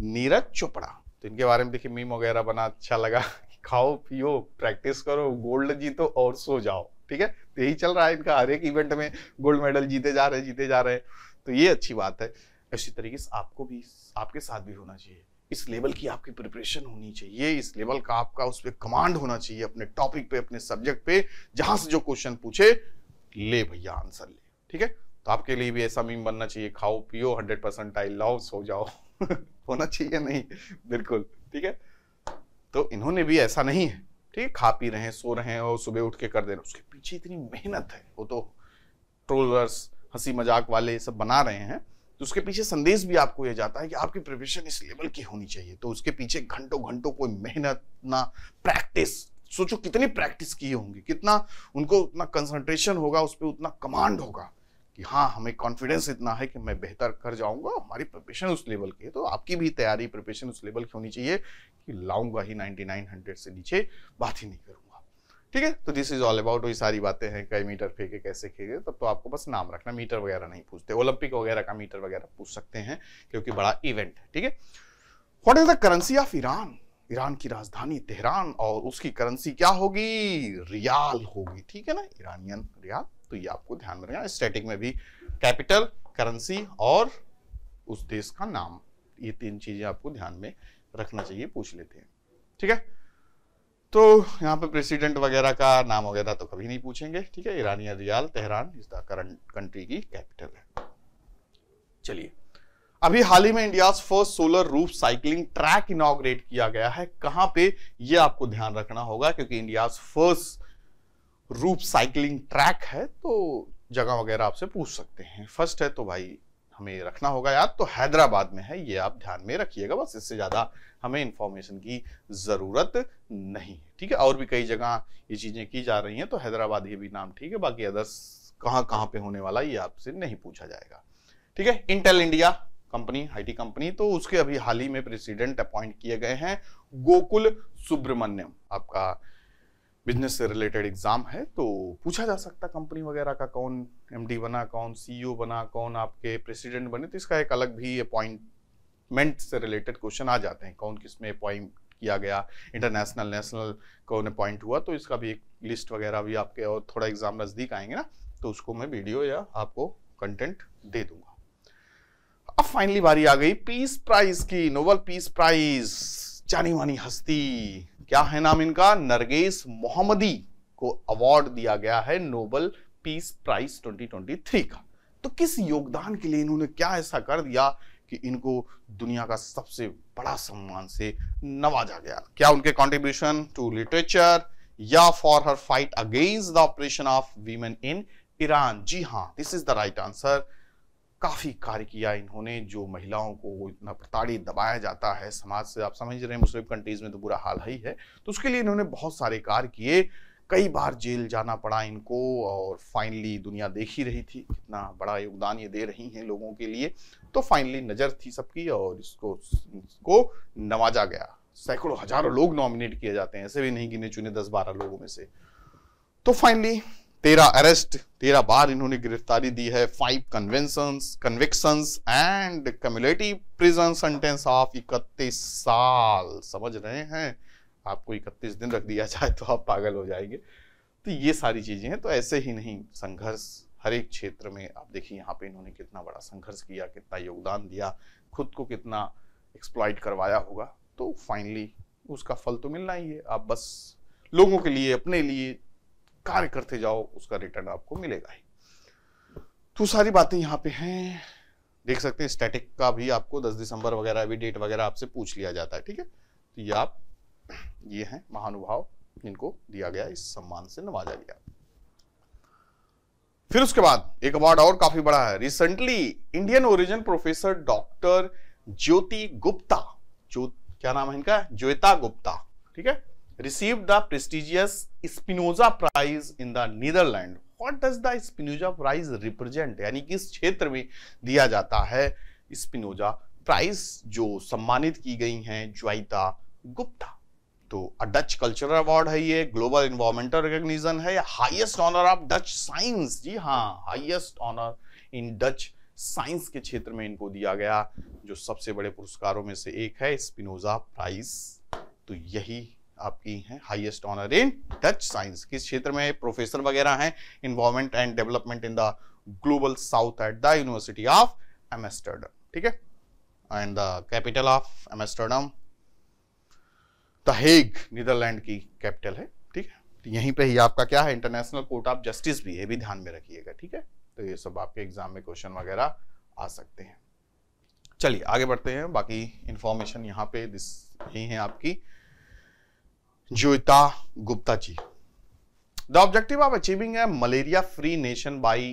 नीरज चोपड़ा तो इनके बारे में देखिए मीम वगैरह बना अच्छा लगा (laughs) खाओ पियो प्रैक्टिस करो गोल्ड जीतो और सो जाओ ठीक है तो यही चल रहा है इनका हर एक इवेंट में गोल्ड मेडल जीते जा रहे हैं जीते जा रहे हैं तो ये अच्छी बात है इसी तरीके से आपको भी आपके साथ भी होना चाहिए इस लेवल की आपकी प्रिपरेशन होनी चाहिए इस लेवल का आपका उस पर कमांड होना चाहिए अपने टॉपिक पे अपने सब्जेक्ट पे जहां से जो क्वेश्चन पूछे ले भैया आंसर ले ठीक है तो आपके लिए भी ऐसा मीम बनना चाहिए खाओ पियो हंड्रेड परसेंट आई लव सो जाओ (laughs) होना चाहिए नहीं बिल्कुल ठीक है तो इन्होंने भी ऐसा नहीं है ठीक है खा पी रहे हैं सो रहे हैं और सुबह उठ के कर दे रहे हैं उसके पीछे इतनी मेहनत है वो तो ट्रोलर्स हंसी मजाक वाले सब बना रहे हैं तो उसके पीछे संदेश भी आपको ये जाता है कि आपकी प्रिपरेशन इस लेवल की होनी चाहिए तो उसके पीछे घंटों घंटों कोई मेहनत ना प्रैक्टिस सोचो कितनी प्रैक्टिस किए होंगी कितना उनको उतना कंसंट्रेशन होगा उस पर उतना कमांड होगा कि हाँ हमें कॉन्फिडेंस इतना है कि मैं बेहतर कर जाऊंगा हमारी प्रिपरेशन उस लेवल की है तो आपकी भी तैयारी प्रिपरेशन उस लेवल की होनी चाहिए कि लाऊंगा ही 9900 से नीचे बात ही नहीं करूंगा ठीक है तो दिस इज ऑल अबाउट वही सारी बातें हैं कई मीटर फेंके कैसे फेंके तब तो आपको बस नाम रखना मीटर वगैरह नहीं पूछते ओलंपिक वगैरह का मीटर वगैरह पूछ सकते हैं क्योंकि बड़ा इवेंट है ठीक है what is the currency of Iran Iran की राजधानी तेहरान और उसकी करेंसी क्या होगी रियाल होगी ठीक है ना ईरानियन रियाल तो ये आपको ध्यान में रखना स्टैटिक में भी कैपिटल करेंसी और उस देश का नाम ये तीन चीजें आपको ध्यान में रखना चाहिए पूछ लेते हैं ठीक है तो यहाँ पे प्रेसिडेंट वगैरह का नाम वगैरह तो कभी नहीं पूछेंगे ठीक है ईरानिया रियाल तेहरान इस करंट कंट्री की कैपिटल है चलिए अभी हाल ही में India first solar roof cycling track inaugurated किया गया है कहां पे ये आपको ध्यान रखना होगा क्योंकि India first roof cycling track है तो जगह वगैरह आपसे पूछ सकते हैं फर्स्ट है तो भाई हमें रखना होगा याद तो हैदराबाद में है ये आप ध्यान में रखिएगा बस इससे ज़्यादा हमें इंफॉर्मेशन की ज़रूरत नहीं है ठीक है और भी कई जगह ये चीज़ें की जा रही हैं तो हैदराबाद ये भी नाम ठीक है बाकी अदर्स कहाँ कहाँ पे होने वाला ये आपसे नहीं पूछा जाएगा ठीक है Intel India company IT company तो उसके अभी हाल ही में प्रेसिडेंट अपॉइंट किए गए हैं गोकुल सुब्रमण्यम आपका बिजनेस से रिलेटेड एग्जाम है तो पूछा जा सकता कंपनी वगैरह का कौन एमडी बना कौन सीईओ e बना कौन आपके प्रेसिडेंट बने तो इसका एक अलग भी अपॉइंटमेंट से रिलेटेड क्वेश्चन आ जाते हैं कौन किस में अपॉइंट किया गया इंटरनेशनल नेशनल कौन अपॉइंट हुआ तो इसका भी एक लिस्ट वगैरह भी आपके और थोड़ा एग्जाम नज़दीक आएंगे ना तो उसको मैं वीडियो या आपको कंटेंट दे दूंगा अब फाइनली बारी आ गई पीस प्राइज की नोबल पीस प्राइज जानी मानी हस्ती क्या है नाम इनका नरगेस मोहम्मदी को अवार्ड दिया गया है नोबल पीस प्राइज 2023 का तो किस योगदान के लिए इन्होंने क्या ऐसा कर दिया कि इनको दुनिया का सबसे बड़ा सम्मान से नवाजा गया क्या उनके कॉन्ट्रीब्यूशन टू लिटरेचर या for her fight against the operation of women in Iran जी हाँ this is the right answer काफ़ी कार्य किया इन्होंने जो महिलाओं को इतना प्रताड़ित दबाया जाता है समाज से आप समझ रहे हैं मुस्लिम कंट्रीज़ में तो बुरा हाल ही है तो उसके लिए इन्होंने बहुत सारे कार्य किए कई बार जेल जाना पड़ा इनको और फाइनली दुनिया देख ही रही थी कितना बड़ा योगदान ये दे रही हैं लोगों के लिए तो फाइनली नज़र थी सबकी और इसको इसको नवाजा गया सैकड़ों हजारों लोग नॉमिनेट किए जाते हैं ऐसे भी नहीं गिने चुने दस बारह लोगों में से तो फाइनली तेरह अरेस्ट तेरह बार इन्होंने गिरफ्तारी दी है five convention conviction and community prison sentence of इकतीस साल समझ रहे हैं आपको इकतीस दिन रख दिया जाए तो आप पागल हो जाएंगे तो ये सारी चीजें हैं तो ऐसे ही नहीं संघर्ष हर एक क्षेत्र में आप देखिए यहाँ पे इन्होंने कितना बड़ा संघर्ष किया कितना योगदान दिया खुद को कितना एक्सप्लॉइट करवाया होगा तो फाइनली उसका फल तो मिलना ही है आप बस लोगों के लिए अपने लिए कार्य करते जाओ उसका रिटर्न आपको मिलेगा ही तो सारी बातें यहाँ पे हैं देख सकते हैं स्टैटिक का भी आपको 10 दिसंबर वगैरह भी डेट वगैरह आपसे पूछ लिया जाता है ठीक है तो ये आप ये हैं महानुभाव इनको दिया गया इस सम्मान से नवाजा गया फिर उसके बाद एक अवार्ड और काफी बड़ा है recently Indian origin professor doctor Jyoti Gupta जो क्या नाम है इनका ज्योता गुप्ता ठीक है received the prestigious Spinoza Prize in the Netherlands. What does the Spinoza Prize represent? यानी किस क्षेत्र में दिया जाता है स्पिनोजा प्राइज जो सम्मानित की गई हैं ज्वाइता गुप्ता तो डच कल्चरल अवार्ड है ये ग्लोबल इन्वायरमेंटल रिकॉग्निशन है highest honour of Dutch science जी हाँ highest honour in Dutch science के क्षेत्र में इनको दिया गया जो सबसे बड़े पुरस्कारों में से एक है स्पिनोजा प्राइज तो यही आपकी हैं highest honour in Dutch science किस क्षेत्र में प्रोफेसर वगैरह हैं involvement and development in the global south at the university of Amsterdam ठीक है and the capital of Amsterdam the Hague Netherland की कैपिटल है ठीक है तो यहीं पे ही आपका क्या है इंटरनेशनल कोर्ट ऑफ जस्टिस भी है भी ध्यान में रखिएगा ठीक है तो ये सब आपके एग्जाम में क्वेश्चन वगैरह आ सकते हैं चलिए आगे बढ़ते हैं बाकी इंफॉर्मेशन यहाँ पे दिस यही है आपकी Jyoti Gupta ji the objective of achieving है malaria free nation by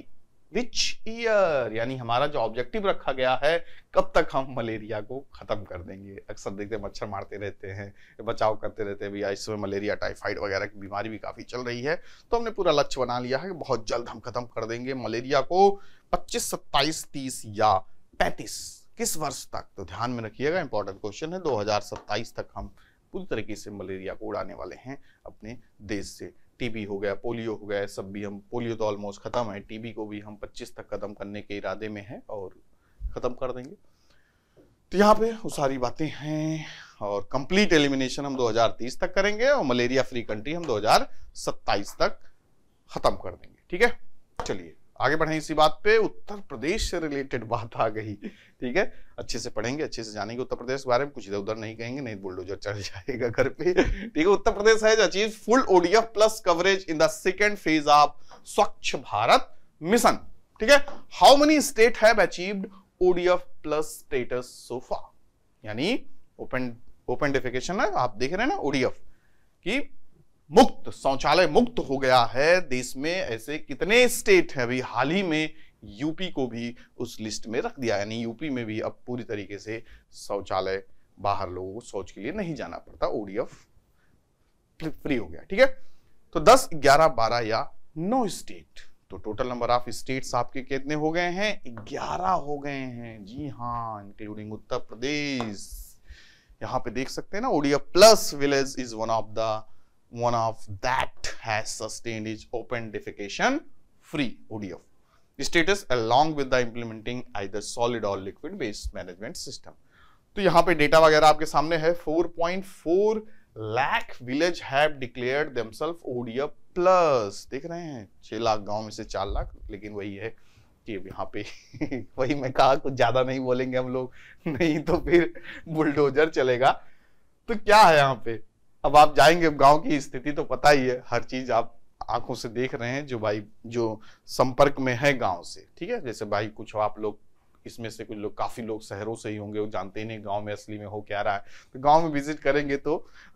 which year यानी हमारा जो ऑब्जेक्टिव रखा गया है कब तक हम मलेरिया को खत्म कर देंगे अक्सर देखते हैं मच्छर मारते रहते हैं बचाव करते रहते हैं भैया इस समय मलेरिया टाइफाइड वगैरह की बीमारी भी काफ़ी चल रही है तो हमने पूरा लक्ष्य बना लिया है कि बहुत जल्द हम खत्म कर देंगे मलेरिया को पच्चीस सत्ताईस तीस या पैंतीस किस वर्ष तक तो ध्यान में रखिएगा इंपॉर्टेंट क्वेश्चन है दो तक हम पूरी तरीके से मलेरिया को उड़ाने वाले हैं अपने देश से टीबी हो गया पोलियो हो गया सब भी हम पोलियो तो ऑलमोस्ट ख़त्म है टीबी को भी हम 25 तक ख़त्म करने के इरादे में हैं और ख़त्म कर देंगे तो यहाँ पे वो सारी बातें हैं और कंप्लीट एलिमिनेशन हम 2030 तक करेंगे और मलेरिया फ्री कंट्री हम 2027 तक ख़त्म कर देंगे ठीक है चलिए आगे बढ़े इसी बात पे उत्तर प्रदेश से रिलेटेड बात आ गई ठीक है अच्छे से पढ़ेंगे अच्छे से जानेंगे उत्तर प्रदेश के बारे में कुछ इधर उधर नहीं कहेंगे नहीं बुलडोजर चढ़ (laughs) जाएगा घर पे ठीक है उत्तर प्रदेश है achieve full ODF plus coverage in the second phase of Swachh Bharat mission ठीक है how many state have achieved ODF plus status so far यानी ओपन ओपन डेफिकेशन है आप देख रहे हैं ना ओडीएफ की मुक्त शौचालय मुक्त हो गया है देश में ऐसे कितने स्टेट हैं अभी हाल ही में यूपी को भी उस लिस्ट में रख दिया यानी यूपी में भी अब पूरी तरीके से शौचालय बाहर लोगों को शौच के लिए नहीं जाना पड़ता ओडीएफ फ्री हो गया ठीक है तो 10, 11, 12 या 9 स्टेट तो टोटल नंबर ऑफ स्टेट्स आपके कितने हो गए हैं 11 हो गए हैं जी हाँ इंक्लूडिंग उत्तर प्रदेश यहाँ पे देख सकते हैं ना ODF plus village is one of the one of that has sustained its open defecation free ODF status along with the implementing either solid or liquid based management system. तो यहाँ पे डेटा वगैरह आपके सामने है 4.4 lakh village have declared themself ODF plus देख रहे हैं छह लाख गांव में से चार लाख लेकिन वही है कि यहाँ पे वही मैं कहा कुछ ज्यादा नहीं बोलेंगे हम लोग नहीं तो फिर बुलडोजर चलेगा तो क्या है यहाँ पे अब आप जाएंगे गांव की स्थिति तो पता ही है हर चीज आप आंखों से देख रहे हैं जो भाई जो संपर्क में है गांव से ठीक है जैसे भाई कुछ आप लोग इसमें से कुछ लोग काफी लोग शहरों से ही होंगे वो जानते ही नहीं गांव में असली में हो क्या रहा है तो गांव में विजिट करेंगे तो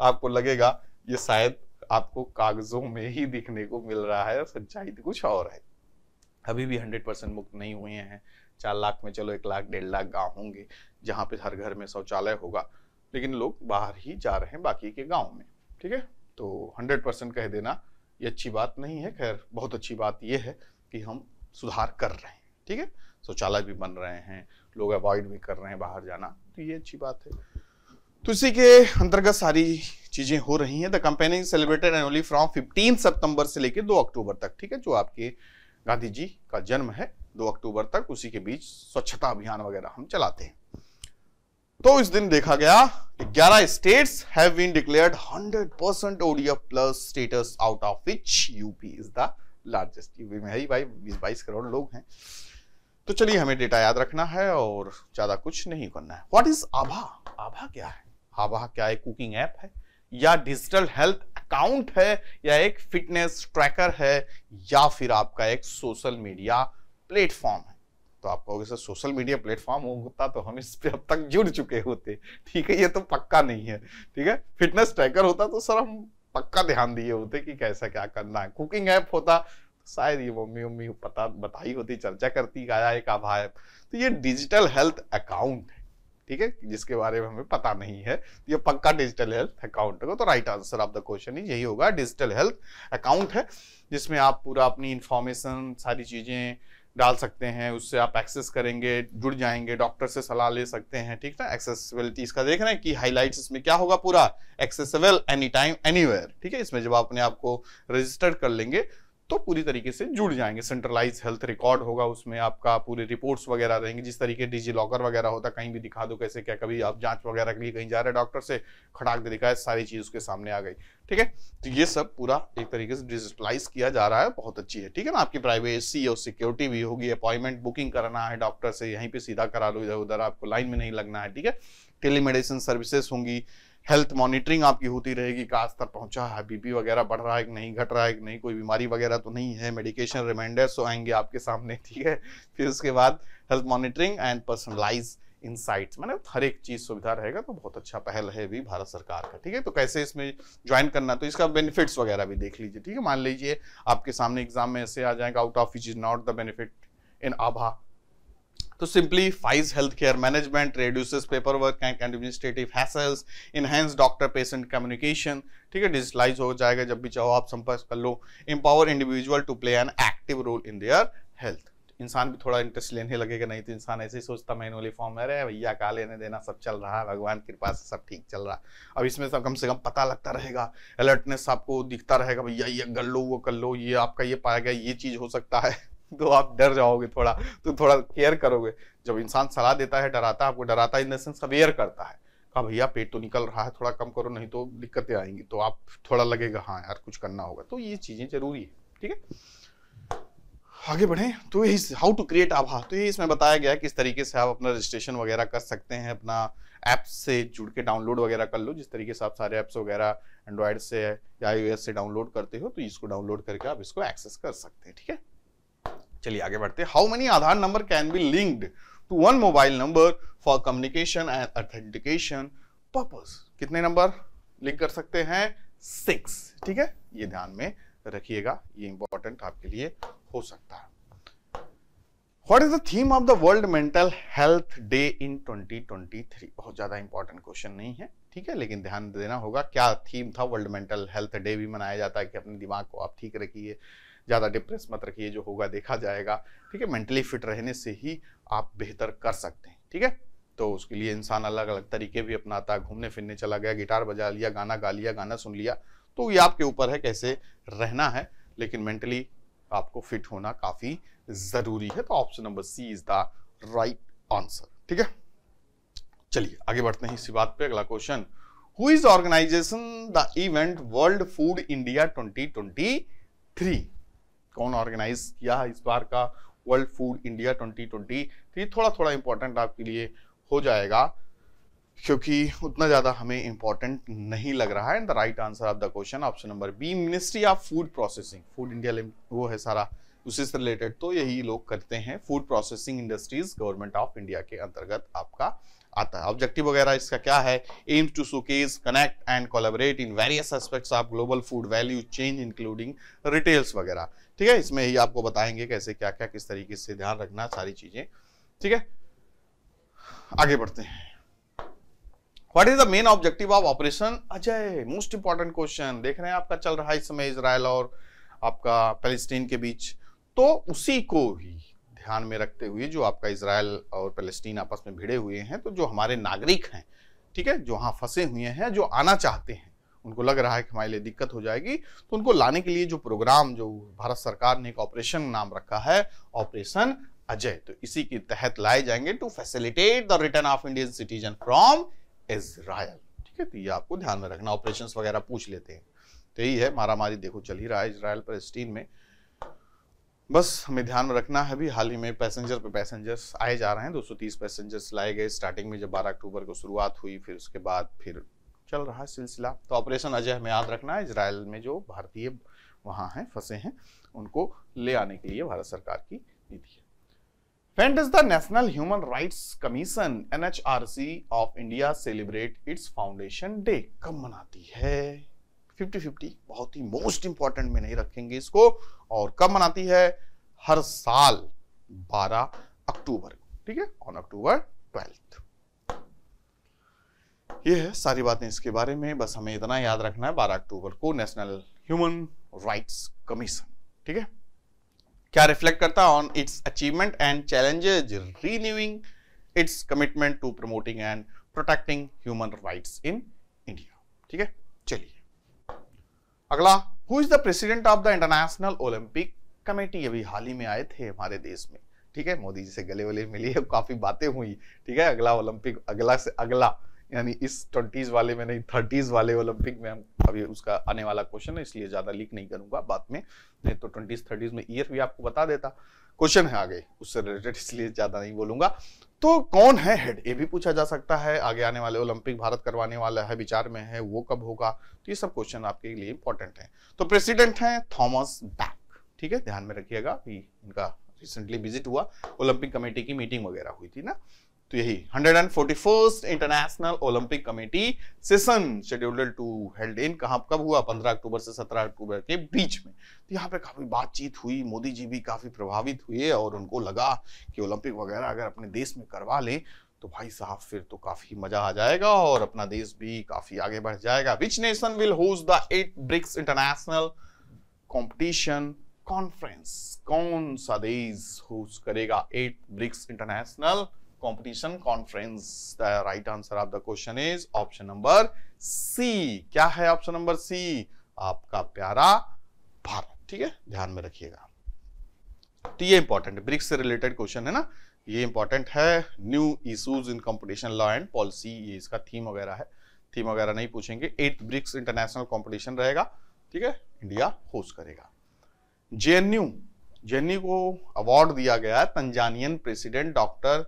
आपको लगेगा ये शायद आपको कागजों में ही दिखने को मिल रहा है सच्चाई तो कुछ और है अभी भी हंड्रेड परसेंट मुक्त नहीं हुए हैं चार लाख में चलो एक लाख डेढ़ लाख गाँव होंगे जहां पे हर घर में शौचालय होगा लेकिन लोग बाहर ही जा रहे हैं बाकी के गाँव में ठीक है तो हंड्रेड परसेंट कह देना ये अच्छी बात नहीं है खैर बहुत अच्छी बात यह है कि हम सुधार कर रहे हैं ठीक है शौचालय भी बन रहे हैं लोग अवॉइड भी कर रहे हैं बाहर जाना तो ये अच्छी बात है तो इसी के अंतर्गत सारी चीजें हो रही हैं the company celebrated annually from fifteen सितंबर से लेकर दो अक्टूबर तक ठीक है जो आपके गांधी जी का जन्म है दो अक्टूबर तक उसी के बीच स्वच्छता अभियान वगैरह हम चलाते हैं तो इस दिन देखा गया 11 states have been declared 100% percent ODF plus status out of which UP is the largest UP में ही भाई बीस बाईस करोड़ लोग हैं तो चलिए हमें डेटा याद रखना है और ज्यादा कुछ नहीं करना है व्हाट इज आभा आभा क्या है आभा क्या एक कुकिंग ऐप है या डिजिटल हेल्थ अकाउंट है या एक फिटनेस ट्रैकर है या फिर आपका एक सोशल मीडिया प्लेटफॉर्म है तो आप कहोगे सर सोशल मीडिया प्लेटफॉर्म होता तो हम इस पर अब तक जुड़ चुके होते ठीक है ये तो पक्का नहीं है ठीक है फिटनेस ट्रैकर होता तो सर हम पक्का ध्यान दिए होते कि कैसा क्या करना है कुकिंग ऐप होता तो शायद ये मम्मी उम्मी पता बताई होती चर्चा करती गाया एक आभा ऐप तो ये डिजिटल हेल्थ अकाउंट है ठीक है जिसके बारे में हमें पता नहीं है ये पक्का डिजिटल हेल्थ अकाउंट होगा तो right answer of the question ही यही होगा डिजिटल हेल्थ अकाउंट है जिसमें आप पूरा अपनी इंफॉर्मेशन सारी चीज़ें डाल सकते हैं उससे आप एक्सेस करेंगे जुड़ जाएंगे डॉक्टर से सलाह ले सकते हैं ठीक ना एक्सेसिबिलिटी इसका देख रहे हैं कि हाईलाइट इसमें क्या होगा पूरा एक्सेसिबल एनी टाइम एनी ठीक है इसमें जब आप अपने आप को रजिस्टर कर लेंगे तो पूरी तरीके से जुड़ जाएंगे सेंट्रलाइज हेल्थ रिकॉर्ड होगा उसमें आपका पूरे रिपोर्ट्स वगैरह रहेंगे जिस तरीके डिजी लॉकर वगैरह होता कहीं भी दिखा दो कैसे क्या कभी आप जांच वगैरह के लिए कहीं जा रहे हैं डॉक्टर से खटाक दे दिखाए सारी चीज़ उसके सामने आ गई ठीक है तो ये सब पूरा एक तरीके से डिजिटलाइज किया जा रहा है बहुत अच्छी है ठीक है ना आपकी प्राइवेसी और सिक्योरिटी भी होगी अपॉइंटमेंट बुकिंग करना है डॉक्टर से यहीं पर सीधा करा लो इधर उधर आपको लाइन में नहीं लगना है ठीक है टेलीमेडिसिन सर्विसेस होंगी हेल्थ मॉनिटरिंग आपकी होती रहेगी कहाँ स्तर पहुंचा है बीपी वगैरह बढ़ रहा है कि नहीं घट रहा है कि नहीं कोई बीमारी वगैरह तो नहीं है मेडिकेशन रिमाइंडर्स तो आएंगे आपके सामने (laughs) ठीक है फिर उसके बाद health monitoring and personalise insights मैंने हर एक चीज़ सुविधा रहेगा तो बहुत अच्छा पहल है भी भारत सरकार का ठीक है तो कैसे इसमें ज्वाइन करना तो इसका बेनिफिट्स वगैरह भी देख लीजिए ठीक है मान लीजिए आपके सामने एग्जाम में ऐसे आ जाएगा out of which is not the benefit in आभा तो simplifies care management management, paper work and administrative hassles enhance doctor patient communication ठीक है डिजिटलाइज हो जाएगा जब भी चाहो आप संपर्क कर लो empower individual to play an active role in their health इंसान भी थोड़ा इंटरेस्ट लेने लगेगा नहीं तो इंसान ऐसे ही सोचता मैनुअली फॉर्म है भैया का लेने देना सब चल रहा है भगवान कृपा से सब ठीक चल रहा है अब इसमें सब कम से कम पता लगता रहेगा अलर्टनेस आपको दिखता रहेगा भैया ये कर लो वो कर लो ये आपका ये पाया गया ये चीज़ हो सकता है (laughs) तो आप डर जाओगे थोड़ा तो थोड़ा केयर करोगे जब इंसान सलाह देता है डराता है आपको डराता है इन द सेंस अवेयर करता है कहा भैया पेट तो निकल रहा है थोड़ा कम करो नहीं तो दिक्कतें आएंगी तो आप थोड़ा लगेगा हाँ यार कुछ करना होगा तो ये चीज़ें जरूरी है ठीक है आगे बढ़े तो ये हाउ टू क्रिएट आभा तो ये इसमें बताया गया है किस तरीके से आप अपना रजिस्ट्रेशन वगैरह कर सकते हैं अपना ऐप से जुड़ के डाउनलोड वगैरह कर लो जिस तरीके से आप सारे ऐप्स वगैरह एंड्रॉयड से या आई से डाउनलोड करते हो तो इसको डाउनलोड करके आप इसको एक्सेस कर सकते हैं ठीक है चलिए आगे बढ़ते हैं how many Aadhaar number can be linked to one mobile number for communication and authentication purpose कितने नंबर लिंक कर सकते हैं सिक्स ठीक है ये ध्यान में रखिएगा ये इंपॉर्टेंट आपके लिए हो सकता है what is the theme of the world mental health day in 2023 बहुत ज्यादा इंपॉर्टेंट क्वेश्चन नहीं है ठीक है लेकिन ध्यान देना होगा क्या थीम था वर्ल्ड मेंटल हेल्थ डे भी मनाया जाता है कि अपने दिमाग को आप ठीक रखिए ज़्यादा डिप्रेस मत रखिए जो होगा देखा जाएगा ठीक है मेंटली फिट रहने से ही आप बेहतर कर सकते हैं ठीक है तो उसके लिए इंसान अलग अलग तरीके भी अपनाता है घूमने फिरने चला गया गिटार बजा लिया गाना गा लिया गाना सुन लिया तो ये आपके ऊपर है कैसे रहना है लेकिन मेंटली आपको फिट होना काफ़ी ज़रूरी है तो option number C is the right answer ठीक है चलिए आगे बढ़ते हैं इसी बात पे अगला question who is organisation the event world food India 2023 कौन ऑर्गेनाइज किया इस बार का वर्ल्ड फूड इंडिया 2020 तो ये थोड़ा थोड़ा इम्पोर्टेंट आपके लिए हो जाएगा क्योंकि उतना ज़्यादा हमें इम्पोर्टेंट नहीं लग रहा है and the right answer of the question option number B ministry of food processing food India वो है सारा उसी से रिलेटेड तो यही लोग करते हैं food processing industries government of India के अंतर्गत आपका आता है ऑब्जेक्टिव वगैरह इसका क्या है aims to showcase connect and collaborate in various aspects of global food value chain including retails वगैरह ठीक है इसमें ही आपको बताएंगे कैसे क्या क्या किस तरीके से ध्यान रखना सारी चीजें ठीक है आगे बढ़ते हैं what is the main objective of operation Ajay most important question देख रहे हैं आपका चल रहा है इस समय इसराइल और आपका पेलेस्टीन के बीच तो उसी को ही ध्यान में रखते हुए जो आपका इसराइल और पैलेस्टीन आपस में भिड़े हुए हैं तो जो हमारे नागरिक हैं ठीक है जो वहां फंसे हुए हैं जो आना चाहते हैं उनको लग रहा है कि हमारे लिए दिक्कत हो जाएगी तो उनको लाने के लिए जो प्रोग्राम जो भारत सरकार ने एक ऑपरेशन नाम रखा है ऑपरेशन अजय तो इसी के तहत लाए जाएंगे to facilitate the return of Indian citizen from Israel ठीक है तो ये आपको ध्यान में रखना ऑपरेशन वगैरह पूछ लेते हैं तो यही है मारामारी देखो चल ही रहा है इसराइल पर स्टीन में बस हमें ध्यान में रखना है अभी हाल ही में पैसेंजर पे पैसेंजर्स आए जा रहे हैं 230 पैसेंजर्स लाए गए स्टार्टिंग में जब 12 अक्टूबर को शुरुआत हुई फिर उसके बाद फिर चल रहा है सिलसिला तो ऑपरेशन अजय हमें याद रखना है इसराइल में जो भारतीय वहाँ हैं फंसे हैं उनको ले आने के लिए भारत सरकार की नीति है When does the National Human Rights Commission NHRC of India celebrate its Foundation Day? कब मनाती है 50-50 बहुत ही मोस्ट इंपॉर्टेंट में नहीं रखेंगे इसको और कब मनाती है हर साल 12 अक्टूबर ठीक है ऑन अक्टूबर ट्वेल्थ ये है सारी बातें इसके बारे में बस हमें इतना याद रखना है बारह अक्टूबर को नेशनल ह्यूमन राइट्स कमीशन ठीक है क्या रिफ्लेक्ट करता on its achievement and challenges renewing its commitment to promoting and protecting human rights in India ठीक है चलिए अगला who is the president of the international Olympic committee अभी हाल ही में आए थे हमारे देश में ठीक है मोदी जी से गले वले मिली है काफी बातें हुई ठीक है अगला ओलंपिक अगला से अगला यानी इस ट्वेंटीज वाले में नहीं थर्टीज वाले ओलंपिक में हम अभी उसका आने वाला क्वेश्चन है इसलिए ज्यादा लीक नहीं करूंगा बाद में नहीं तो ट्वेंटीज थर्टीज में ईयर भी आपको बता देता क्वेश्चन है आगे उससे रिलेटेड इसलिए ज्यादा नहीं बोलूंगा तो कौन है हेड ये भी पूछा जा सकता है आगे आने वाले ओलंपिक भारत करवाने वाला है विचार में है वो कब होगा तो ये सब क्वेश्चन आपके लिए इंपॉर्टेंट है तो प्रेसिडेंट है थॉमस बैक ठीक है ध्यान में रखिएगा इनका रिसेंटली विजिट हुआ ओलंपिक कमेटी की मीटिंग वगैरह हुई थी ना तो यही hundred and forty first international Olympic committee session scheduled to held in कहा कब हुआ पंद्रह अक्टूबर से सत्रह अक्टूबर के बीच में तो यहाँ पे काफी बातचीत हुई मोदी जी भी काफी प्रभावित हुए और उनको लगा कि ओलंपिक वगैरह अगर अपने देश में करवा लें तो भाई साहब फिर तो काफी मजा आ जाएगा और अपना देश भी काफी आगे बढ़ जाएगा which nation will host the eight BRICS international competition conference कौन सा देश होस्ट करेगा eight BRICS international competition conference the right answer of the question is option number C क्या है ऑप्शन नंबर सी आपका प्यारा भारत ठीक है ध्यान में रखिएगा तो ये इंपॉर्टेंट है ब्रिक्स से रिलेटेड क्वेश्चन है ना ये इंपॉर्टेंट है new issues in competition law and policy ये इसका थीम वगैरह है थीम वगैरह नहीं पूछेंगे एट ब्रिक्स इंटरनेशनल कॉम्पिटिशन रहेगा ठीक है इंडिया होस्ट करेगा जेएनयू जेएनयू को अवार्ड दिया गया है Tanzanian president doctor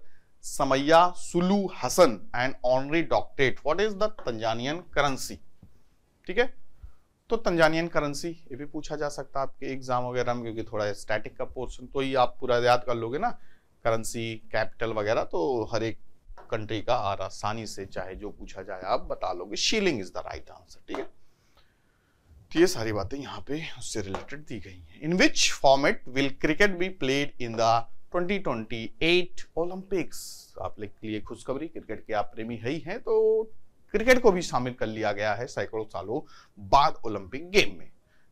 Samia Suluhu Hassan and honorary doctorate. What is the Tanzanian currency ठीक है तो तंजानियन करेंसी ये भी पूछा जा सकता है आपके एग्जाम वगैरह में क्योंकि थोड़ा स्टैटिक का पोर्शन तो ही आप पूरा याद कर लोगे ना करेंसी कैपिटल वगैरह तो हर एक कंट्री का और आसानी से चाहे जो पूछा जाए आप बता लोगे shilling is the right answer ठीक है तो ये सारी बातें यहाँ पे उससे रिलेटेड दी गई हैं in which format will cricket be played in the 2028 Olympics आप लोग के लिए खुशखबरी क्रिकेट के आप प्रेमी है ही हैं तो क्रिकेट को भी शामिल कर लिया गया है सैकड़ों सालों बाद ओलंपिक गेम में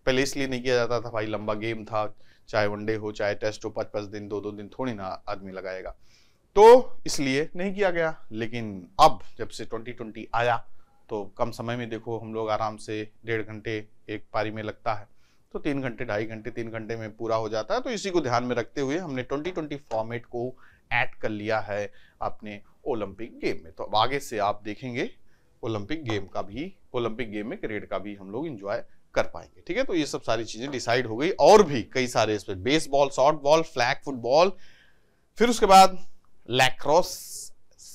पहले इसलिए नहीं किया जाता था भाई लंबा गेम था चाहे वनडे हो चाहे टेस्ट हो पाँच पाँच दिन दो दो दिन थोड़ी ना आदमी लगाएगा तो इसलिए नहीं किया गया लेकिन अब जब से 2020 आया तो कम समय में देखो हम लोग आराम से डेढ़ घंटे एक पारी में लगता है तो तीन घंटे ढाई घंटे तीन घंटे में पूरा हो जाता है तो इसी को ध्यान में रखते हुए हमने ट्वेंटी ट्वेंटी फॉर्मेट को ऐड कर लिया है अपने ओलंपिक गेम में तो अब आगे से आप देखेंगे ओलंपिक गेम का भी ओलंपिक गेम में क्रिकेट का भी हम लोग इंजॉय कर पाएंगे ठीक है तो ये सब सारी चीजें डिसाइड हो गई और भी कई सारे इस इसमें baseball softball flag football फिर उसके बाद लैक्रॉस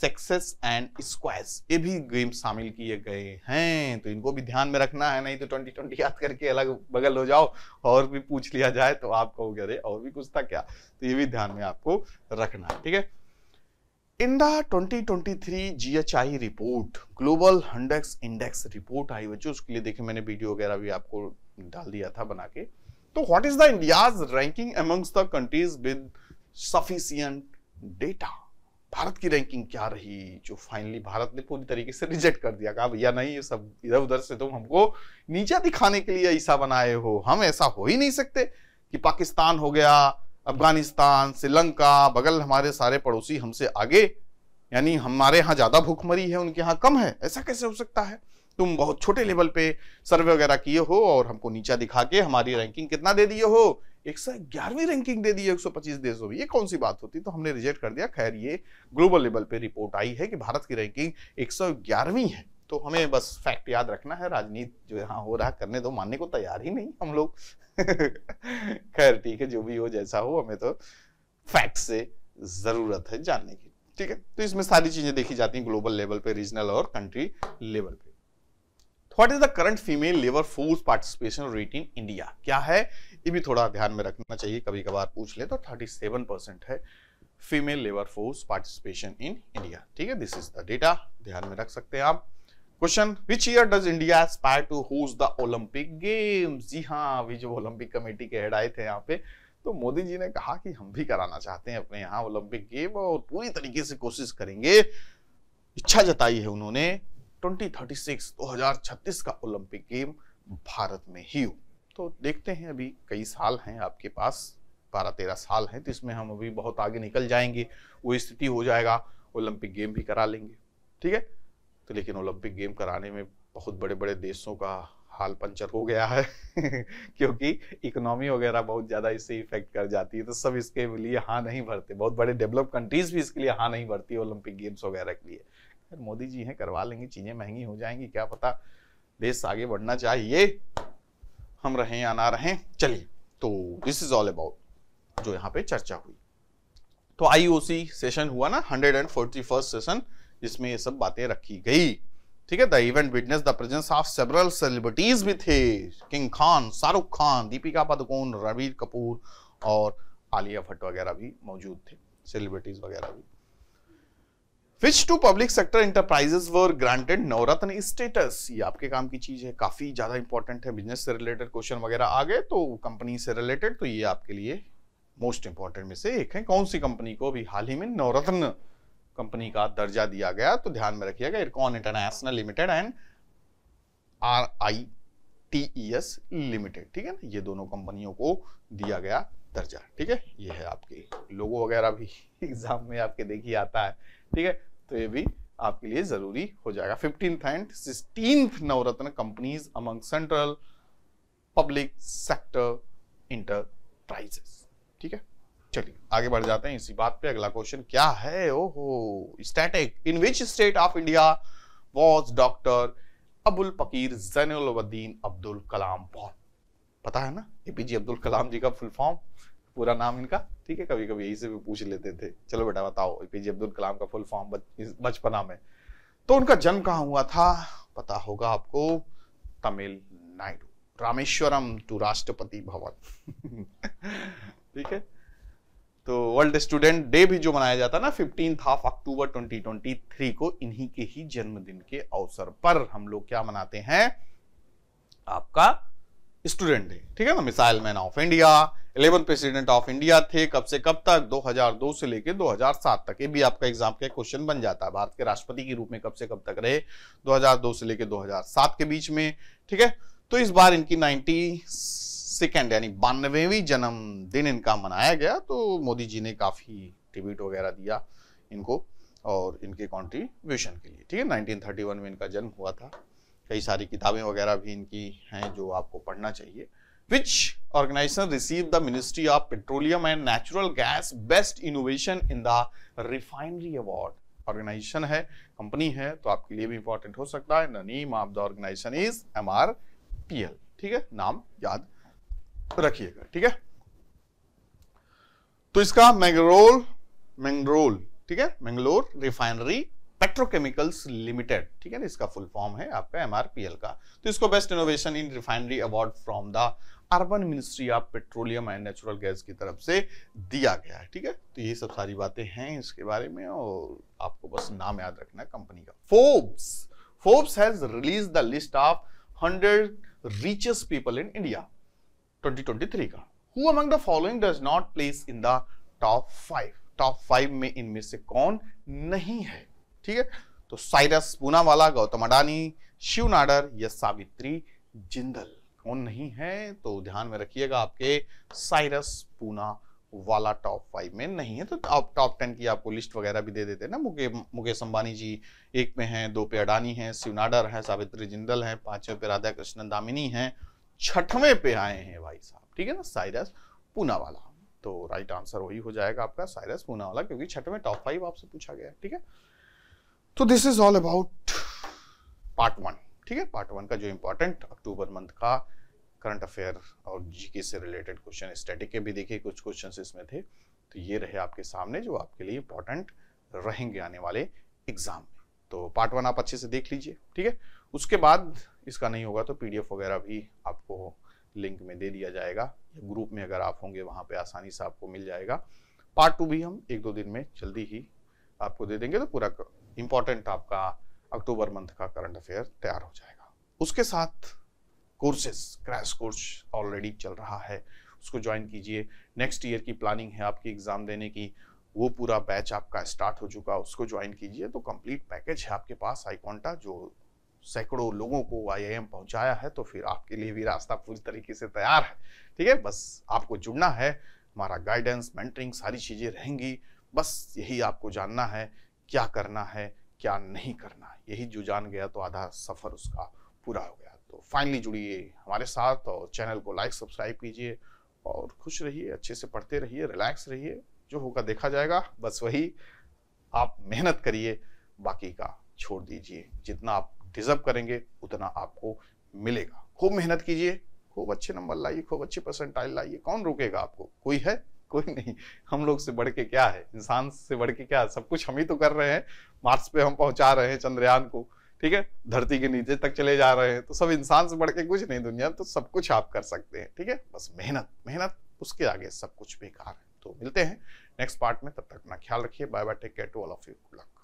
सक्सेस एंड स्क्वायर्स ये भी गेम शामिल किए गए हैं तो इनको भी ध्यान में रखना है नहीं तो ट्वेंटी ट्वेंटी याद करके अलग बगल हो जाओ और भी पूछ लिया जाए तो आप कहोगे अरे और भी कुछ था क्या तो ये भी ध्यान में आपको रखना है ठीक है in the 2023 GHI report global हंडेक्स इंडेक्स रिपोर्ट आई बच्चों उसके लिए देखिए मैंने वीडियो वगैरह भी आपको डाल दिया था बना के तो what is the India's ranking amongst the countries with sufficient data भारत की रैंकिंग क्या रही जो फाइनली भारत ने पूरी तरीके से रिजेक्ट कर दिया कहा भैया नहीं ये सब इधर उधर से तुम हमको नीचा दिखाने के लिए ऐसा बनाए हो हम ऐसा हो ही नहीं सकते कि पाकिस्तान हो गया अफगानिस्तान श्रीलंका बगल हमारे सारे पड़ोसी हमसे आगे यानी हमारे यहाँ ज़्यादा भूखमरी है उनके यहाँ कम है ऐसा कैसे हो सकता है तुम बहुत छोटे लेवल पे सर्वे वगैरह किए हो और हमको नीचा दिखा के हमारी रैंकिंग कितना दे दिए हो एक सौ ग्यारहवीं रैंकिंग दे दी है एक सौ पच्चीस देशों में ये कौन सी बात होती तो हमने रिजेक्ट कर दिया खैर ये ग्लोबल लेवल पे रिपोर्ट आई है कि भारत की रैंकिंग एक सौ ग्यारहवीं है तो हमें बस फैक्ट याद रखना है राजनीति जो यहाँ हो रहा करने दो मानने को तैयार ही नहीं हम लोग (laughs) खैर ठीक है जो भी हो जैसा हो हमें तो फैक्ट से जरूरत है जानने की ठीक है तो इसमें सारी चीजें देखी जाती हैं ग्लोबल लेवल पे रीजनल और कंट्री लेवल पे what is the current female labour force participation rate in India क्या है ये भी थोड़ा ध्यान में रखना चाहिए कभी कभार पूछ ले तो थर्टी सेवन परसेंट है female labour force participation in India ठीक है दिस इज द डेटा ध्यान में रख सकते हैं आप question which year does India aspire to host the Olympic games जी हाँ अभी जो ओलंपिक कमेटी के हेड आए थे यहाँ पे तो मोदी जी ने कहा कि हम भी कराना चाहते हैं अपने यहाँ ओलंपिक गेम और पूरी तरीके से कोशिश करेंगे इच्छा जताई है उन्होंने 2036 2036 का ओलंपिक गेम भारत में ही हो तो देखते हैं अभी कई साल हैं आपके पास बारह तेरह साल हैं तो इसमें हम अभी बहुत आगे निकल जाएंगे वो स्थिति हो जाएगा ओलंपिक गेम भी करा लेंगे ठीक है तो लेकिन ओलंपिक गेम कराने में बहुत बड़े बड़े देशों का हाल पंचर हो गया है (laughs) क्योंकि इकोनॉमी वगैरह बहुत ज़्यादा इससे इफेक्ट कर जाती है तो सब इसके लिए हाँ नहीं भरते बहुत बड़े डेवलप कंट्रीज भी इसके लिए हाँ नहीं भरती ओलंपिक गेम्स वगैरह के लिए मोदी जी हैं करवा लेंगे चीज़ें महंगी हो जाएंगी क्या पता देश आगे बढ़ना चाहिए हम रहें या ना रहें चलिए तो दिस इज ऑल अबाउट जो यहाँ पे चर्चा हुई तो आईओसी सेशन हुआ ना hundred and forty first session जिसमें ये सब बातें रखी गई ठीक है the event witness the presence of several celebrities भी थे किंग खान शाहरुख खान दीपिका पादुकोण रणवीर कपूर और आलिया भट्ट वगैरह भी मौजूद थे सेलिब्रिटीज वगैरह भी which two public sector enterprises were granted Navratna status ये आपके काम की चीज है काफी ज्यादा इंपॉर्टेंट है बिजनेस से रिलेटेड क्वेश्चन वगैरह आ गए तो कंपनी से रिलेटेड तो ये आपके लिए मोस्ट इंपॉर्टेंट में से एक है कौन सी कंपनी को अभी हाल ही में नवरत्न कंपनी का दर्जा दिया गया तो ध्यान में रखिएगा Ircon international limited and R I T E S limited ठीक है ना ये दोनों कंपनियों को दिया गया दर्जा ठीक है ये है आपके लोगो वगैरह भी (laughs) एग्जाम में आपके देखिए आता है ठीक है तो ये भी आपके लिए जरूरी हो जाएगा fifteenth and sixteen Navratna companies among central public sector enterprises ठीक है चलिए आगे बढ़ जाते हैं इसी बात पे अगला क्वेश्चन क्या है ओहो static in which state of India was doctor Avul Pakir Jainulabdeen Abdul Kalam born पता है ना एपीजे अब्दुल कलाम जी का फुल फॉर्म पूरा नाम इनका ठीक है कभी कभी यही से भी पूछ लेते थे चलो बेटा बताओ ए पी जे अब्दुल कलाम का फुल फॉर्म बचपना में तो उनका जन्म कहाँ हुआ था पता होगा आपको तमिलनाडु रामेश्वरम टू राष्ट्रपति भवन (laughs) ठीक है तो वर्ल्ड स्टूडेंट डे भी जो मनाया जाता है ना फिफ्टीन हाफ अक्टूबर 2023 को इन्हीं के ही जन्मदिन के अवसर पर हम लोग क्या मनाते हैं आपका स्टूडेंट थे ठीक है ना missile man of India eleven president of India थे कब से कब तक 2002 से लेकर 2007 तक ये भी आपका एग्जाम का क्वेश्चन बन जाता है भारत के राष्ट्रपति के रूप में कब से कब तक रहे 2002 से लेकर 2007 के बीच में ठीक है तो इस बार इनकी नाइनटी सेकेंड यानी बानवेवी जन्मदिन इनका मनाया गया तो मोदी जी ने काफी ट्रिब्यूट वगैरह दिया इनको और इनके कॉन्ट्रीब्यूशन के लिए ठीक है नाइनटीन में इनका जन्म हुआ था कई सारी किताबें वगैरह भी इनकी हैं जो आपको पढ़ना चाहिए which organization receive the ministry of petroleum and natural gas best innovation in the refinery award organization है कंपनी है तो आपके लिए भी इंपॉर्टेंट हो सकता है name of the organization is M R P L ठीक है नाम याद रखिएगा ठीक है तो इसका मैंगरोल मैंगरोल ठीक है मैंगलोर रिफाइनरी पेट्रोकेमिकल्स लिमिटेड ठीक है ना इसका फुल फॉर्म है आपका एमआरपीएल का तो इसको best innovation in refinery award from the urban ministry of petroleum and natural gas की तरफ से दिया गया है ठीक है तो ये सब सारी बातें हैं इसके बारे में और आपको बस नाम याद रखना है कंपनी का Forbes Forbes has released the list of hundred richest people in India 2023 का who among the following does not place in the top five top five में इनमें से कौन नहीं है ठीक है तो साइरस पूनावाला गौतम अडानी शिव नाडर या सावित्री जिंदल कौन नहीं है तो ध्यान में रखिएगा आपके साइरस पूना वाला टॉप फाइव में नहीं है तो आप टॉप टेन की आपको लिस्ट वगैरह भी दे देते हैं ना मुके मुकेश अंबानी जी एक में हैं दो पे अडानी हैं शिवनाडर हैं सावित्री जिंदल हैं पांचवें पे राधा कृष्णन दामिनी हैं छठवें पे आए हैं भाई साहब ठीक है ना साइरस पूना वाला तो राइट आंसर वही हो जाएगा आपका साइरस पूना वाला क्योंकि छठवें टॉप फाइव आपसे पूछा गया ठीक है तो this is all about part one ठीक है पार्ट वन का जो इंपॉर्टेंट अक्टूबर मंथ का करंट अफेयर और जीके से रिलेटेड क्वेश्चन स्टैटिक के भी देखे कुछ क्वेश्चन इसमें थे तो ये रहे आपके सामने जो आपके लिए इंपॉर्टेंट रहेंगे आने वाले एग्जाम में तो पार्ट वन आप अच्छे से देख लीजिए ठीक है उसके बाद इसका नहीं होगा तो पीडीएफ वगैरह भी आपको लिंक में दे दिया जाएगा ग्रुप में अगर आप होंगे वहां पे आसानी से आपको मिल जाएगा पार्ट टू भी हम एक दो दिन में जल्दी ही आपको दे देंगे तो पूरा इंपॉर्टेंट आपका अक्टूबर मंथ का करंट अफेयर तैयार हो जाएगा उसके साथ कोर्सेस क्रैश कोर्स ऑलरेडी चल रहा है उसको ज्वाइन कीजिए नेक्स्ट ईयर की प्लानिंग है आपकी एग्ज़ाम देने की वो पूरा बैच आपका स्टार्ट हो चुका है उसको ज्वाइन कीजिए तो कंप्लीट पैकेज है आपके पास आईकॉन्टा जो सैकड़ों लोगों को आई पहुंचाया है तो फिर आपके लिए भी रास्ता पूरी तरीके से तैयार है ठीक है बस आपको जुड़ना है हमारा गाइडेंस मेंटरिंग सारी चीज़ें रहेंगी बस यही आपको जानना है क्या करना है क्या नहीं करना है यही जो जान गया तो आधा सफ़र उसका पूरा हो गया तो फाइनली जुड़िए हमारे साथ और चैनल को लाइक सब्सक्राइब कीजिए और खुश रहिए अच्छे से पढ़ते रहिए रिलैक्स रहिए जो होगा देखा जाएगा बस वही आप मेहनत करिए बाकी का छोड़ दीजिए जितना आप डिजर्व करेंगे उतना आपको मिलेगा खूब मेहनत कीजिए खूब अच्छे नंबर लाइए खूब अच्छे परसेंटाइल लाइए कौन रोकेगा आपको कोई है कोई नहीं हम लोग से बढ़ के क्या है इंसान से बढ़ के क्या है सब कुछ हम ही तो कर रहे हैं मार्स पे हम पहुंचा रहे हैं चंद्रयान को ठीक है धरती के नीचे तक चले जा रहे हैं तो सब इंसान से बढ़ के कुछ नहीं दुनिया तो सब कुछ आप कर सकते हैं ठीक है बस मेहनत मेहनत उसके आगे सब कुछ बेकार है तो मिलते हैं नेक्स्ट पार्ट में तब तक अपना ख्याल रखिए bye bye take care to all of you good luck